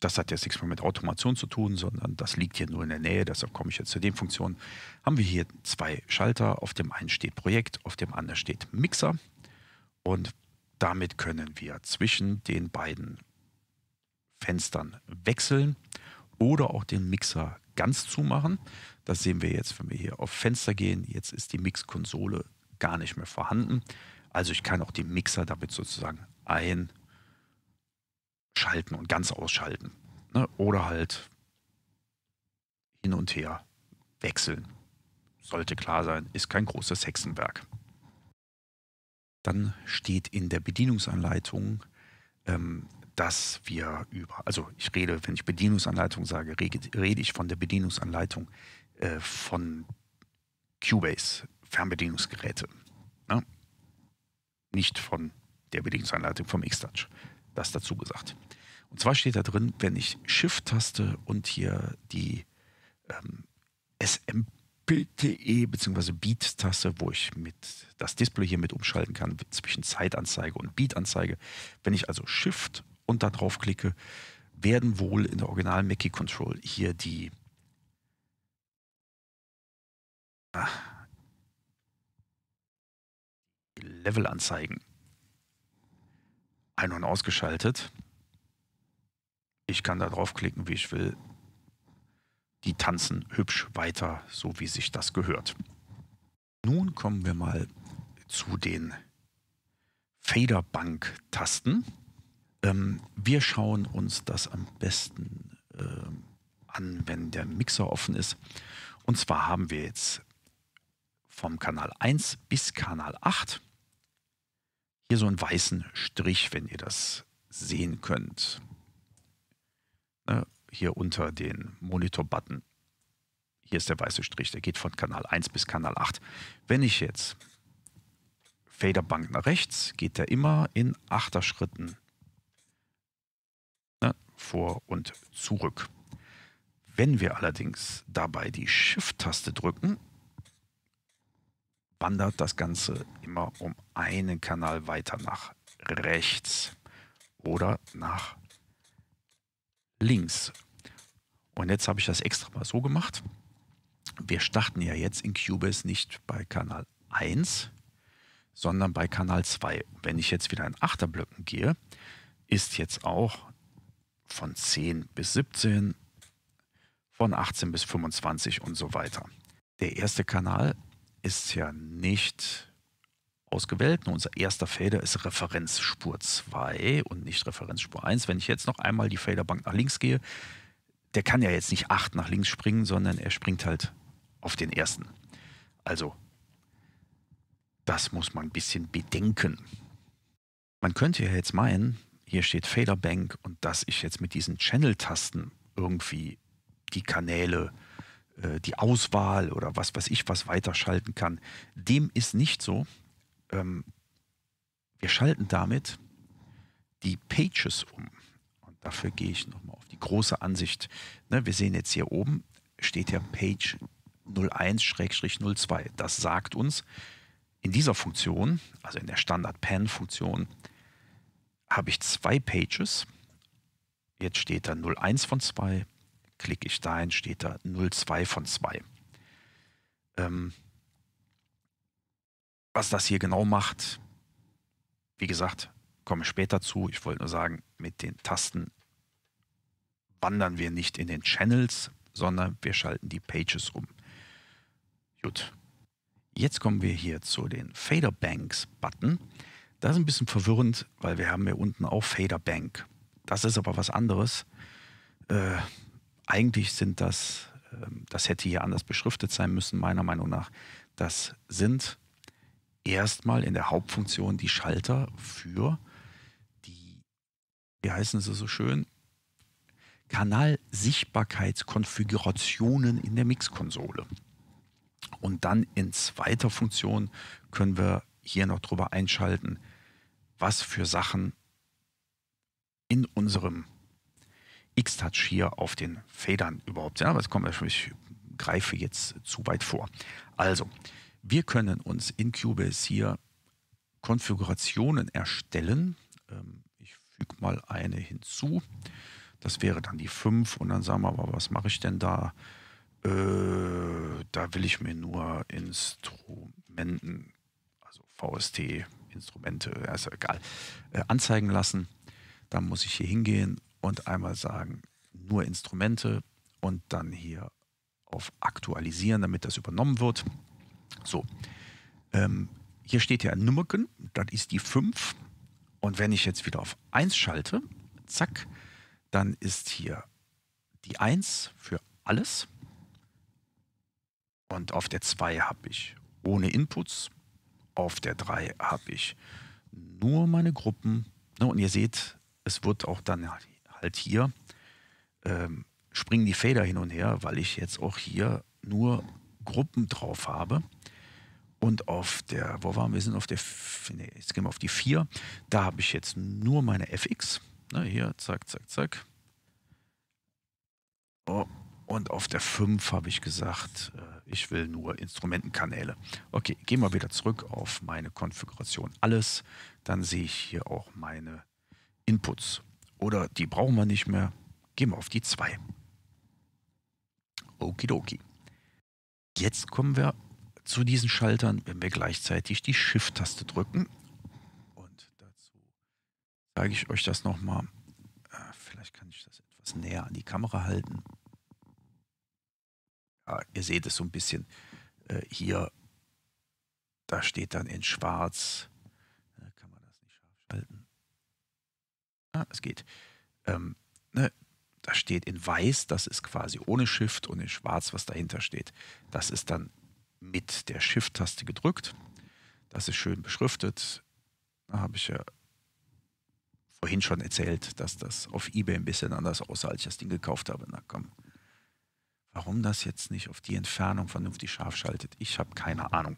das hat jetzt nichts mehr mit Automation zu tun, sondern das liegt hier nur in der Nähe, deshalb komme ich jetzt zu den Funktionen. Haben wir hier zwei Schalter, auf dem einen steht Projekt, auf dem anderen steht Mixer und damit können wir zwischen den beiden Fenstern wechseln oder auch den Mixer ganz zumachen. Das sehen wir jetzt, wenn wir hier auf Fenster gehen. Jetzt ist die Mixkonsole gar nicht mehr vorhanden. Also ich kann auch den Mixer damit sozusagen ein- schalten und ganz ausschalten. Ne? Oder halt hin und her wechseln. Sollte klar sein, ist kein großes Hexenwerk. Dann steht in der Bedienungsanleitung, ähm, dass wir über, also ich rede, wenn ich Bedienungsanleitung sage, rede, ich von der Bedienungsanleitung äh, von Cubase, Fernbedienungsgeräte. Ne? Nicht von der Bedienungsanleitung vom X-Touch das dazu gesagt. Und zwar steht da drin, wenn ich Shift-Taste und hier die ähm, SMPTE bzw. Beat-Taste, wo ich mit das Display hier mit umschalten kann zwischen Zeitanzeige und Beat-Anzeige, wenn ich also Shift und da drauf klicke, werden wohl in der Original Mackie Control hier die ah, Level anzeigen ein- und ausgeschaltet. Ich kann da draufklicken, wie ich will. Die tanzen hübsch weiter, so wie sich das gehört. Nun kommen wir mal zu den Faderbank-Tasten. Ähm, wir schauen uns das am besten äh, an, wenn der Mixer offen ist. Und zwar haben wir jetzt vom Kanal 1 bis Kanal 8 hier so einen weißen Strich, wenn ihr das sehen könnt. Ne? Hier unter den Monitor-Button. Hier ist der weiße Strich, der geht von Kanal 1 bis Kanal 8. Wenn ich jetzt Faderbank nach rechts, geht der immer in Achterschritten ne? vor und zurück. Wenn wir allerdings dabei die Shift-Taste drücken, wandert das Ganze immer um einen Kanal weiter nach rechts oder nach links. Und jetzt habe ich das extra mal so gemacht. Wir starten ja jetzt in Cubase nicht bei Kanal 1, sondern bei Kanal 2. Wenn ich jetzt wieder in Achterblöcken gehe, ist jetzt auch von 10 bis 17, von 18 bis 25 und so weiter. Der erste Kanal ist ja nicht ausgewählt. Nur unser erster Fader ist Referenzspur 2 und nicht Referenzspur 1. Wenn ich jetzt noch einmal die Faderbank nach links gehe, der kann ja jetzt nicht 8 nach links springen, sondern er springt halt auf den ersten. Also, das muss man ein bisschen bedenken. Man könnte ja jetzt meinen, hier steht Faderbank und dass ich jetzt mit diesen Channel-Tasten irgendwie die Kanäle äh, äh, die Auswahl oder was weiß ich was weiterschalten kann. Dem ist nicht so. Ähm, wir schalten damit die Pages um. Und dafür gehe ich nochmal auf die große Ansicht. Ne, wir sehen jetzt hier oben, steht ja Page 01-02. Das sagt uns, in dieser Funktion, also in der Standard-Pan-Funktion, habe ich zwei Pages. Jetzt steht da 01 von 2 Klicke ich dahin, steht da 0,2 von 2. Ähm, was das hier genau macht, wie gesagt, komme ich später zu. Ich wollte nur sagen, mit den Tasten wandern wir nicht in den Channels, sondern wir schalten die Pages um. Gut. Jetzt kommen wir hier zu den Fader Banks Button. Das ist ein bisschen verwirrend, weil wir haben hier unten auch Fader Bank. Das ist aber was anderes. Äh, eigentlich sind das, ähm, das hätte hier anders beschriftet sein müssen, meiner Meinung nach, das sind erstmal in der Hauptfunktion die Schalter für die, wie heißen sie so schön, Kanalsichtbarkeitskonfigurationen in der Mixkonsole. Und dann in zweiter Funktion können wir hier noch drüber einschalten, was für Sachen in unserem X-Touch hier auf den Federn überhaupt sind. Aber es kommt natürlich, ich greife jetzt zu weit vor. Also, wir können uns in Cubase hier Konfigurationen erstellen. Ähm, ich füge mal eine hinzu. Das wäre dann die 5 und dann sagen wir mal, was mache ich denn da? Äh, da will ich mir nur Instrumenten, also VST, Instrumente, ist ja egal, äh, anzeigen lassen. Dann muss ich hier hingehen und einmal sagen, nur Instrumente und dann hier auf Aktualisieren, damit das übernommen wird. So, ähm, hier steht ja Nummerken, das ist die 5. Und wenn ich jetzt wieder auf 1 schalte, zack, dann ist hier die 1 für alles. Und auf der 2 habe ich ohne Inputs. Auf der 3 habe ich nur meine Gruppen. Ne, und ihr seht, es wird auch dann halt hier ähm, springen die Fader hin und her, weil ich jetzt auch hier nur Gruppen drauf habe. Und auf der, wo waren wir? wir sind auf der, nee, jetzt gehen wir auf die 4. Da habe ich jetzt nur meine FX. Na, ne, hier, zack, zack, zack. Oh, und auf der 5 habe ich gesagt, äh, ich will nur Instrumentenkanäle. Okay, gehen wir wieder zurück auf meine Konfiguration alles. Dann sehe ich hier auch meine Inputs. Oder die brauchen wir nicht mehr. Gehen wir auf die 2. Okidoki. Jetzt kommen wir zu diesen Schaltern, wenn wir gleichzeitig die Shift-Taste drücken. Und dazu zeige ich euch das nochmal. Äh, vielleicht kann ich das etwas näher an die Kamera halten. Ja, ihr seht es so ein bisschen äh, hier. Da steht dann in schwarz Ah, es geht. Ähm, ne, da steht in weiß, das ist quasi ohne Shift und in schwarz, was dahinter steht. Das ist dann mit der Shift-Taste gedrückt. Das ist schön beschriftet. Da habe ich ja vorhin schon erzählt, dass das auf Ebay ein bisschen anders aussah, als ich das Ding gekauft habe. Na komm. Warum das jetzt nicht auf die Entfernung vernünftig scharf schaltet, ich habe keine Ahnung.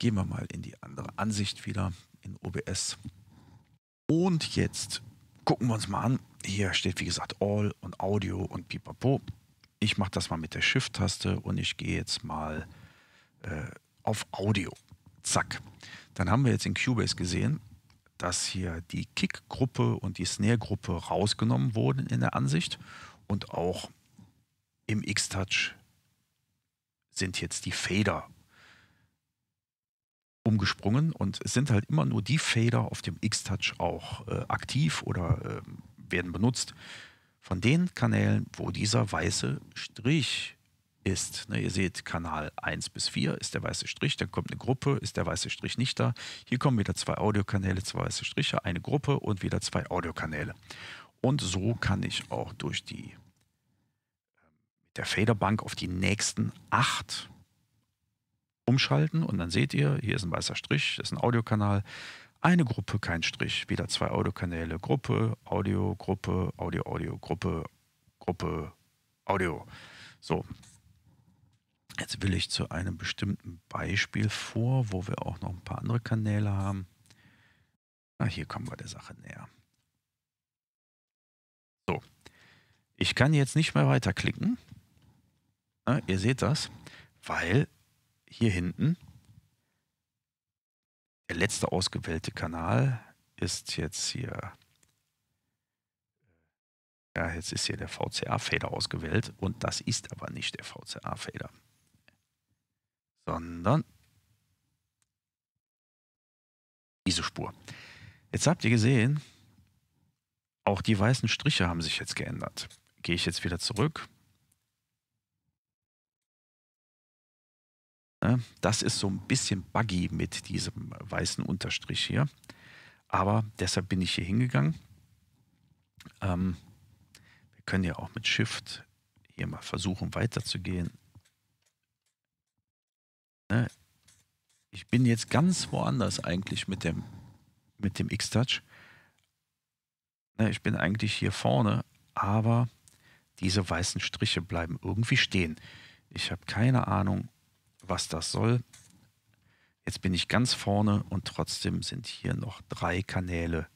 Gehen wir mal in die andere Ansicht wieder in OBS. Und jetzt gucken wir uns mal an. Hier steht wie gesagt All und Audio und Pipapo. Ich mache das mal mit der Shift-Taste und ich gehe jetzt mal äh, auf Audio. Zack. Dann haben wir jetzt in Cubase gesehen, dass hier die Kick-Gruppe und die Snare-Gruppe rausgenommen wurden in der Ansicht und auch im X-Touch sind jetzt die Fader umgesprungen und es sind halt immer nur die Fader auf dem X-Touch auch äh, aktiv oder äh, werden benutzt von den Kanälen, wo dieser weiße Strich ist. Ne, ihr seht, Kanal 1 bis 4 ist der weiße Strich, dann kommt eine Gruppe, ist der weiße Strich nicht da. Hier kommen wieder zwei Audiokanäle, zwei weiße Striche, eine Gruppe und wieder zwei Audiokanäle. Und so kann ich auch durch die ähm, der Faderbank auf die nächsten acht umschalten und dann seht ihr, hier ist ein weißer Strich, das ist ein Audiokanal. Eine Gruppe, kein Strich, wieder zwei Audiokanäle, Gruppe, Audio, Gruppe, Audio, Audio, Gruppe, Gruppe, Audio. So, jetzt will ich zu einem bestimmten Beispiel vor, wo wir auch noch ein paar andere Kanäle haben. Na, ah, hier kommen wir der Sache näher. So, ich kann jetzt nicht mehr weiterklicken. Na, ihr seht das, weil hier hinten. Der letzte ausgewählte Kanal ist jetzt hier. Ja, jetzt ist hier der VCA-Fader ausgewählt und das ist aber nicht der VCA-Fader, sondern diese Spur. Jetzt habt ihr gesehen, auch die weißen Striche haben sich jetzt geändert. Gehe ich jetzt wieder zurück, Ne? Das ist so ein bisschen buggy mit diesem weißen Unterstrich hier. Aber deshalb bin ich hier hingegangen. Ähm, wir können ja auch mit Shift hier mal versuchen weiterzugehen. Ne? Ich bin jetzt ganz woanders eigentlich mit dem, mit dem X-Touch. Ne, ich bin eigentlich hier vorne, aber diese weißen Striche bleiben irgendwie stehen. Ich habe keine Ahnung, was das soll. Jetzt bin ich ganz vorne und trotzdem sind hier noch drei Kanäle.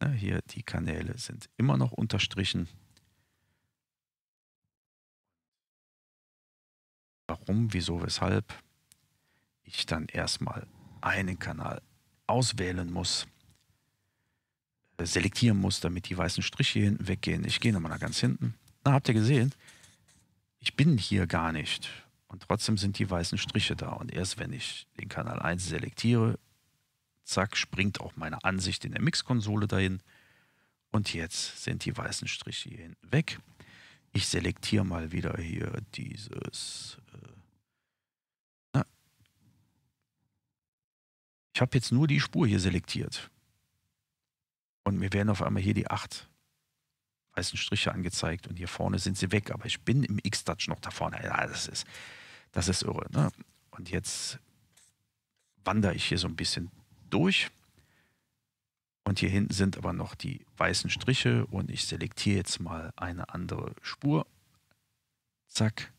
Na, ne, hier die Kanäle sind immer noch unterstrichen. Warum, wieso, weshalb ich dann erstmal einen Kanal auswählen muss, äh, selektieren muss, damit die weißen Striche hinten weggehen. Ich gehe nochmal nach ganz hinten. Na, habt ihr gesehen? Ich bin hier gar nicht. Und trotzdem sind die weißen Striche da. Und erst wenn ich den Kanal 1 selektiere, zack, springt auch meine Ansicht in der Mixkonsole dahin. Und jetzt sind die weißen Striche hier hinten weg. Ich selektiere mal wieder hier dieses... Äh, na, ich habe jetzt nur die Spur hier selektiert. Und mir werden auf einmal hier die 8 weißen Striche angezeigt und hier vorne sind sie weg, aber ich bin im X-Touch noch da vorne. Ja, das ist, das ist irre. Ne? Und jetzt wandere ich hier so ein bisschen durch. Und hier hinten sind aber noch die weißen Striche und ich selektiere jetzt mal eine andere Spur. Zack.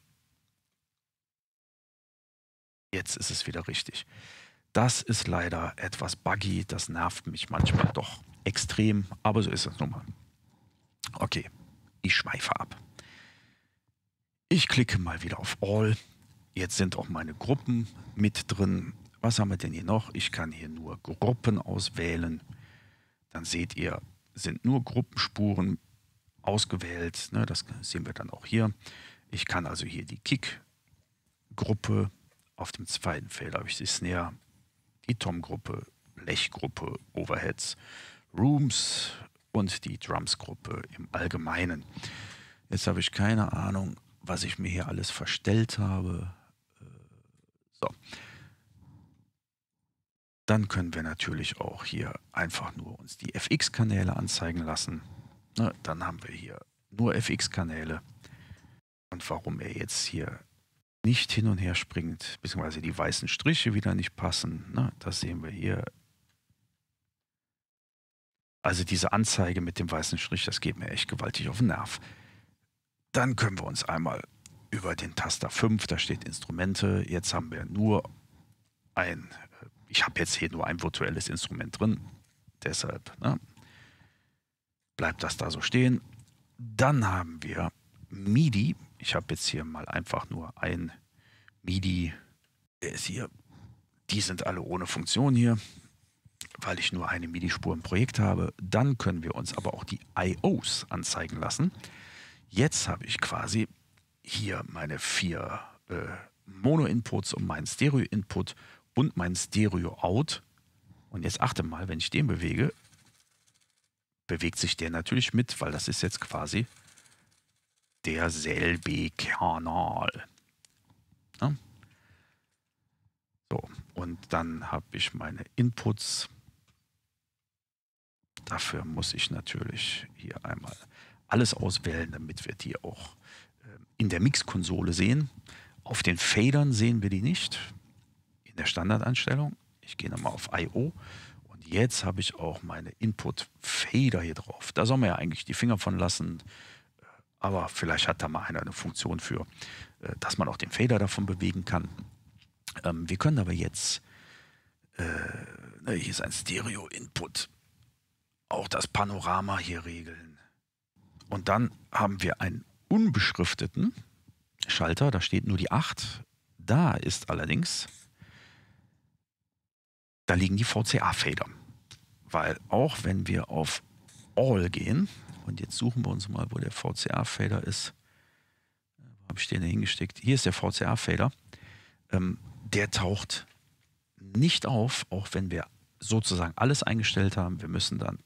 Jetzt ist es wieder richtig. Das ist leider etwas buggy, das nervt mich manchmal doch extrem, aber so ist es nun mal. Okay, ich schweife ab. Ich klicke mal wieder auf All Jetzt sind auch meine Gruppen mit drin. Was haben wir denn hier noch? Ich kann hier nur Gruppen auswählen. Dann seht ihr, sind nur Gruppenspuren ausgewählt. Ne? das sehen wir dann auch hier. Ich kann also hier die Kick-Gruppe, auf dem zweiten Feld habe ich die Snare, die Tom-Gruppe, Blech-Gruppe, Overheads, Rooms und die Drums-Gruppe im Allgemeinen. Jetzt habe ich keine Ahnung, was ich mir hier alles verstellt habe. So. Dann können wir natürlich auch hier einfach nur uns die FX-Kanäle anzeigen lassen. Na, ne, dann haben wir hier nur FX-Kanäle. Und warum er jetzt hier nicht hin und her springt, beziehungsweise die weißen Striche wieder nicht passen, na, ne, das sehen wir hier. Also diese Anzeige mit dem weißen Strich, das geht mir echt gewaltig auf den Nerv. Dann können wir uns einmal über den Taster 5, da steht Instrumente. Jetzt haben wir nur ein, äh, ich habe jetzt hier nur ein virtuelles Instrument drin. Deshalb ne, bleibt das da so stehen. Dann haben wir MIDI. Ich habe jetzt hier mal einfach nur ein MIDI. Der ist hier. Die sind alle ohne Funktion hier, weil ich nur eine MIDI-Spur im Projekt habe. Dann können wir uns aber auch die IOs anzeigen lassen. Jetzt habe ich quasi hier meine vier äh, Mono-Inputs und meinen Stereo-Input und mein Stereo-Out. Und jetzt achte mal, wenn ich den bewege, bewegt sich der natürlich mit, weil das ist jetzt quasi derselbe Kanal. Ja? So, und dann habe ich meine Inputs. Dafür muss ich natürlich hier einmal alles auswählen, damit wir die auch in der Mixkonsole sehen. Auf den Fadern sehen wir die nicht. In der Standardeinstellung. Ich gehe nochmal auf I.O. Und jetzt habe ich auch meine Input-Fader hier drauf. Da soll man ja eigentlich die Finger von lassen. Aber vielleicht hat da mal einer eine Funktion für, äh, dass man auch den Fader davon bewegen kann. Ähm, wir können aber jetzt, äh, ne, hier ist ein Stereo-Input, auch das Panorama hier regeln. Und dann haben wir ein unbeschrifteten Schalter, da steht nur die 8. Da ist allerdings, da liegen die VCA-Fader. Weil auch wenn wir auf All gehen, und jetzt suchen wir uns mal, wo der VCA-Fader ist. Wo habe ich den hingesteckt? Hier ist der VCA-Fader. Ähm, der taucht nicht auf, auch wenn wir sozusagen alles eingestellt haben. Wir müssen dann,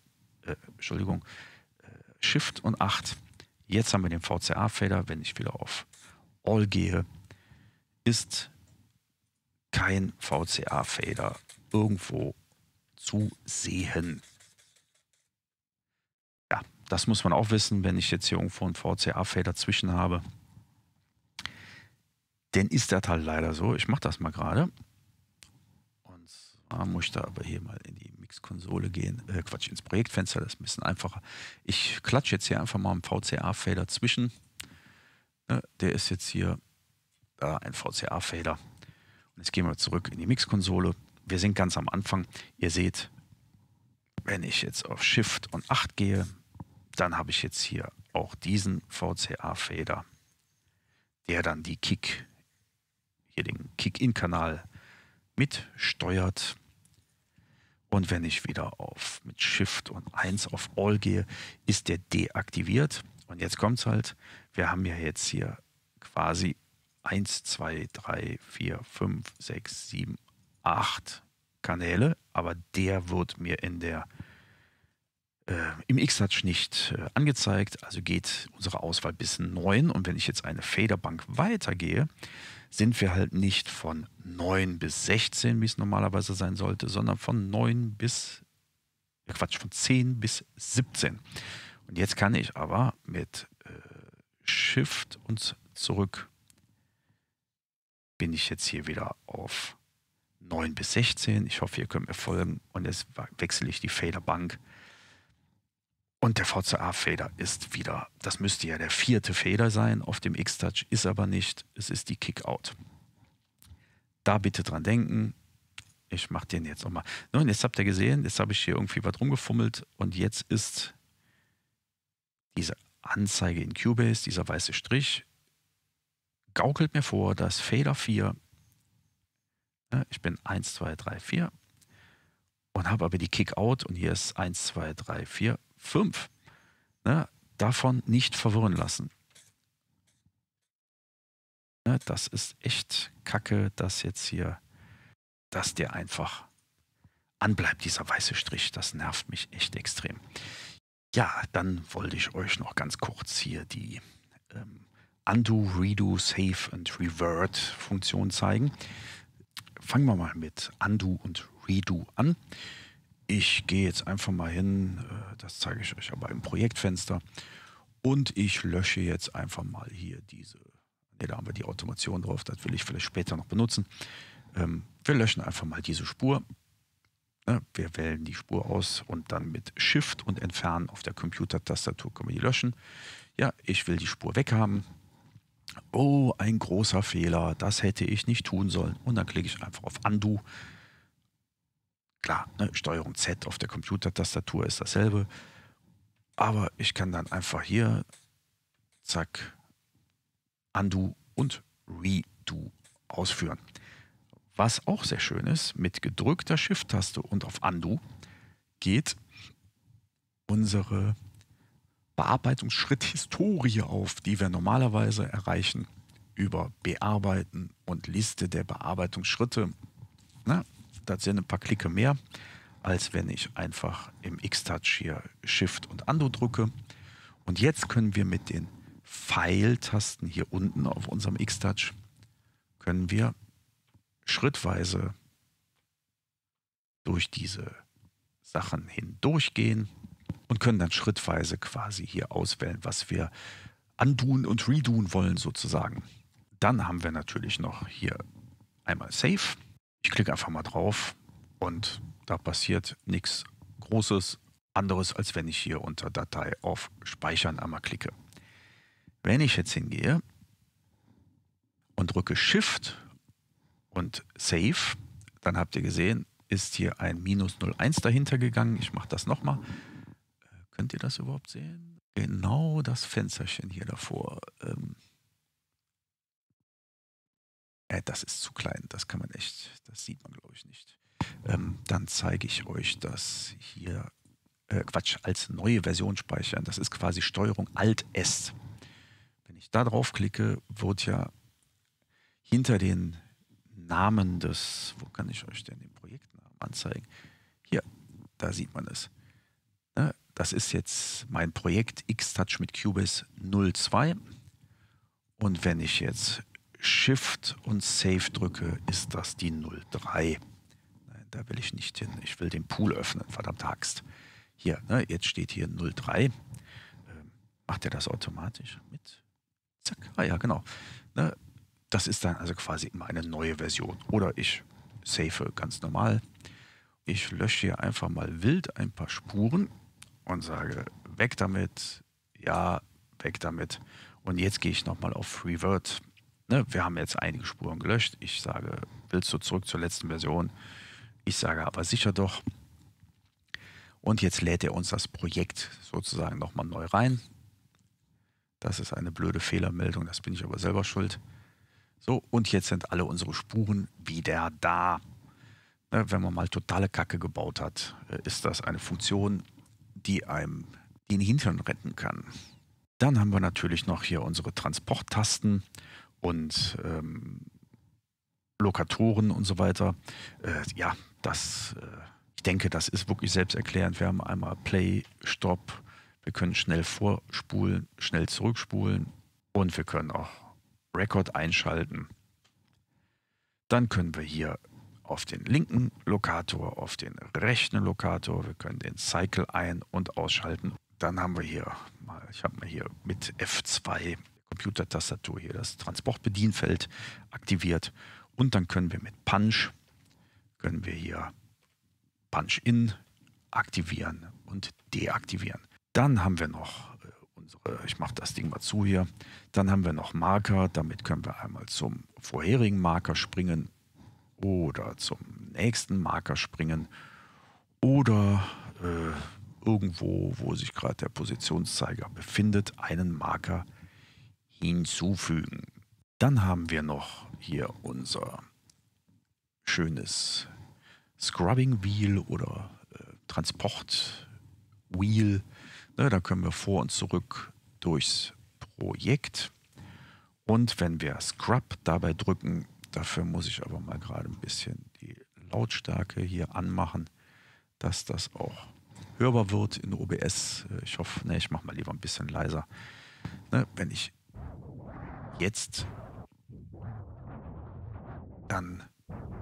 äh, Entschuldigung, äh, Shift und 8 Jetzt haben wir den VCA-Fader, wenn ich wieder auf All gehe, ist kein VCA-Fader irgendwo zu sehen. Ja, das muss man auch wissen, wenn ich jetzt hier irgendwo einen VCA-Fader zwischen habe. Denn ist das halt leider so. Ich mache das mal gerade. Und zwar muss ich da aber hier mal in die Mixkonsole gehen. Äh, Quatsch, ins Projektfenster, das ist ein bisschen einfacher. Ich klatsche jetzt hier einfach mal einen VCA-Fader zwischen. Ne, der ist jetzt hier äh, ein VCA-Fader. Und jetzt gehen wir zurück in die Mixkonsole. Wir sind ganz am Anfang. Ihr seht, wenn ich jetzt auf Shift und 8 gehe, dann habe ich jetzt hier auch diesen VCA-Fader, der dann die Kick, hier den Kick-In-Kanal mitsteuert. Und wenn ich wieder auf mit Shift und 1 auf All gehe, ist der deaktiviert. Und jetzt kommt es halt. Wir haben ja jetzt hier quasi 1, 2, 3, 4, 5, 6, 7, 8 Kanäle, aber der wird mir in der äh, im X-Touch nicht äh, angezeigt, also geht unsere Auswahl bis 9 und wenn ich jetzt eine Faderbank weitergehe, sind wir halt nicht von 9 bis 16, wie es normalerweise sein sollte, sondern von 9 bis, Quatsch, von 10 bis 17. Und jetzt kann ich aber mit äh, Shift und zurück bin ich jetzt hier wieder auf 9 bis 16. Ich hoffe, ihr könnt mir folgen. Und jetzt wechsle ich die Bank. Und der VCA-Fader ist wieder, das müsste ja der vierte Fader sein auf dem X-Touch, ist aber nicht, es ist die Kickout. Da bitte dran denken. Ich mache den jetzt nochmal. Nun, jetzt habt ihr gesehen, jetzt habe ich hier irgendwie was rumgefummelt und jetzt ist diese Anzeige in Cubase, dieser weiße Strich, gaukelt mir vor, dass Fader 4, ne, ich bin 1, 2, 3, 4 und habe aber die Kickout und hier ist 1, 2, 3, 4 fünf. Ne? Davon nicht verwirren lassen. Ne? Das ist echt kacke, dass jetzt hier, dass der einfach anbleibt, dieser weiße Strich. Das nervt mich echt extrem. Ja, dann wollte ich euch noch ganz kurz hier die ähm, Undo, Redo, Save und Revert Funktion zeigen. Fangen wir mal mit Undo und Redo an ich gehe jetzt einfach mal hin, äh, das zeige ich euch aber im Projektfenster. Und ich lösche jetzt einfach mal hier diese. Ne, da haben wir die Automation drauf, das will ich vielleicht später noch benutzen. Ähm, wir löschen einfach mal diese Spur. Ne, wir wählen die Spur aus und dann mit Shift und Entfernen auf der Computertastatur können wir die löschen. Ja, ich will die Spur weghaben. Oh, ein großer Fehler, das hätte ich nicht tun sollen. Und dann klicke ich einfach auf Undo. Klar, ne, Steuerung Z auf der Computertastatur ist dasselbe. Aber ich kann dann einfach hier, zack, Undo und Redo ausführen. Was auch sehr schön ist, mit gedrückter Shift-Taste und auf Undo geht unsere Bearbeitungsschritt-Historie auf, die wir normalerweise erreichen über Bearbeiten und Liste der Bearbeitungsschritte. Na, das sind ein paar Klicke mehr, als wenn ich einfach im X-Touch hier Shift und Undo drücke. Und jetzt können wir mit den Pfeiltasten hier unten auf unserem X-Touch können wir schrittweise durch diese Sachen hindurchgehen und können dann schrittweise quasi hier auswählen, was wir untun und redoen wollen sozusagen. Dann haben wir natürlich noch hier einmal Save ich klicke einfach mal drauf und da passiert nichts Großes anderes, als wenn ich hier unter Datei auf Speichern einmal klicke. Wenn ich jetzt hingehe und drücke Shift und Save, dann habt ihr gesehen, ist hier ein Minus 01 dahinter gegangen. Ich mache das nochmal. Äh, könnt ihr das überhaupt sehen? Genau das Fensterchen hier davor. Ähm, Sichtbarkeit, das ist zu klein. Das kann man echt, das sieht man, glaube ich, nicht. Ähm, dann zeige ich euch das hier, äh, Quatsch, als neue Version speichern. Das ist quasi Steuerung Alt-S. Wenn ich da drauf klicke, wird ja hinter den Namen des, wo kann ich euch denn den Projektnamen anzeigen? Hier, da sieht man es. Ne, das ist jetzt mein Projekt Xtouch mit Cubase 02. Und wenn ich jetzt Shift und Save drücke, ist das die 03. Nein, da will ich nicht hin. Ich will den Pool öffnen, verdammt Axt. Hier, ne, jetzt steht hier 03. Ähm, macht er das automatisch mit? Zack. Ah ja, genau. Ne, das ist dann also quasi immer eine neue Version. Oder ich save ganz normal. Ich lösche hier einfach mal wild ein paar Spuren und sage, weg damit, ja, weg damit. Und jetzt gehe ich nochmal auf Revert ne, wir haben jetzt einige Spuren gelöscht. Ich sage, willst du zurück zur letzten Version? Ich sage aber sicher doch. Und jetzt lädt er uns das Projekt sozusagen nochmal neu rein. Das ist eine blöde Fehlermeldung, das bin ich aber selber schuld. So, und jetzt sind alle unsere Spuren wieder da. Ne, wenn man mal totale Kacke gebaut hat, äh, ist das eine Funktion, die einem den Hintern retten kann. Dann haben wir natürlich noch hier unsere Transporttasten und ähm, Lokatoren und so weiter. Äh, ja, das, äh, ich denke, das ist wirklich selbsterklärend. Wir haben einmal Play, Stop, wir können schnell vorspulen, schnell zurückspulen und wir können auch Record einschalten. Dann können wir hier auf den linken Lokator, auf den rechten Lokator, wir können den Cycle ein- und ausschalten. Dann haben wir hier mal, ich habe mir hier mit F2 Computertastatur hier das Transportbedienfeld aktiviert und dann können wir mit Punch, können wir hier Punch in aktivieren und deaktivieren. Dann haben wir noch äh, unsere, ich mache das Ding mal zu hier, dann haben wir noch Marker, damit können wir einmal zum vorherigen Marker springen oder zum nächsten Marker springen oder äh, irgendwo, wo sich gerade der Positionszeiger befindet, einen Marker hinzufügen. Dann haben wir noch hier unser schönes Scrubbing Wheel oder äh, Transport Wheel. Ne, da können wir vor und zurück durchs Projekt. Und wenn wir Scrub dabei drücken, dafür muss ich aber mal gerade ein bisschen die Lautstärke hier anmachen, dass das auch hörbar wird in OBS. Äh, ich hoffe, ne, ich mache mal lieber ein bisschen leiser. Ne, wenn ich Jetzt dann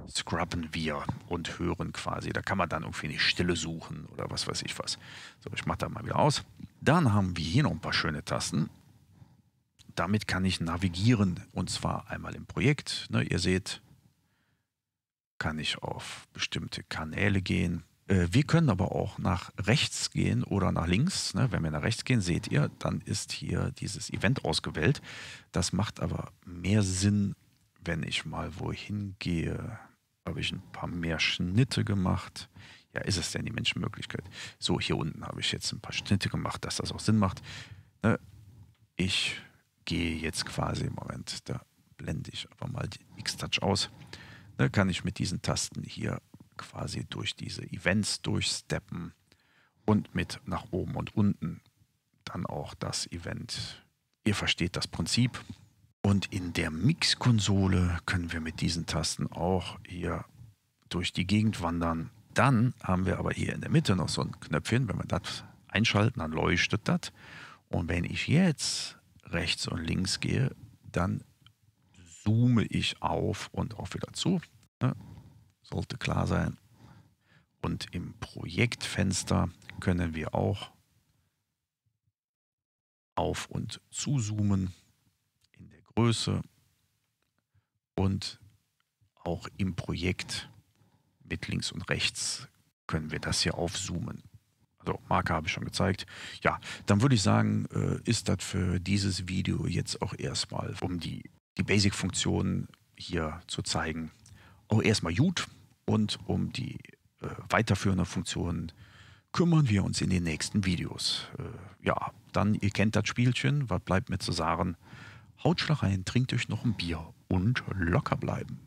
scrubben wir und hören quasi. Da kann man dann irgendwie eine Stille suchen oder was weiß ich was. So, ich mache da mal wieder aus. Dann haben wir hier noch ein paar schöne Tasten. Damit kann ich navigieren und zwar einmal im Projekt. Ne, ihr seht, kann ich auf bestimmte Kanäle gehen. Äh, wir können aber auch nach rechts gehen oder nach links. Ne? Wenn wir nach rechts gehen, seht ihr, dann ist hier dieses Event ausgewählt. Das macht aber mehr Sinn, wenn ich mal wohin gehe. Habe ich ein paar mehr Schnitte gemacht. Ja, ist es denn die Menschenmöglichkeit? So, hier unten habe ich jetzt ein paar Schnitte gemacht, dass das auch Sinn macht. Ne? Ich gehe jetzt quasi im Moment, da blende ich aber mal die X-Touch aus. Da ne, kann ich mit diesen Tasten hier quasi durch diese Events durchsteppen und mit nach oben und unten dann auch das Event. Ihr versteht das Prinzip. Und in der Mix-Konsole können wir mit diesen Tasten auch hier durch die Gegend wandern. Dann haben wir aber hier in der Mitte noch so ein Knöpfchen. Wenn wir das einschalten, dann leuchtet das. Und wenn ich jetzt rechts und links gehe, dann zoome ich auf und auch wieder zu. Ne? sollte klar sein. Und im Projektfenster können wir auch auf- und zuzoomen in der Größe und auch im Projekt mit links und rechts können wir das hier aufzoomen. Also Marke habe ich schon gezeigt. Ja, dann würde ich sagen, äh, ist das für dieses Video jetzt auch erstmal, um die, die Basic-Funktionen hier zu zeigen. Oh, erstmal gut und um die äh, weiterführende Funktion kümmern wir uns in den nächsten Videos. Äh, ja, dann, ihr kennt das Spielchen, was bleibt mir zu sagen? Hautschlag rein, trinkt euch noch ein Bier und locker bleiben.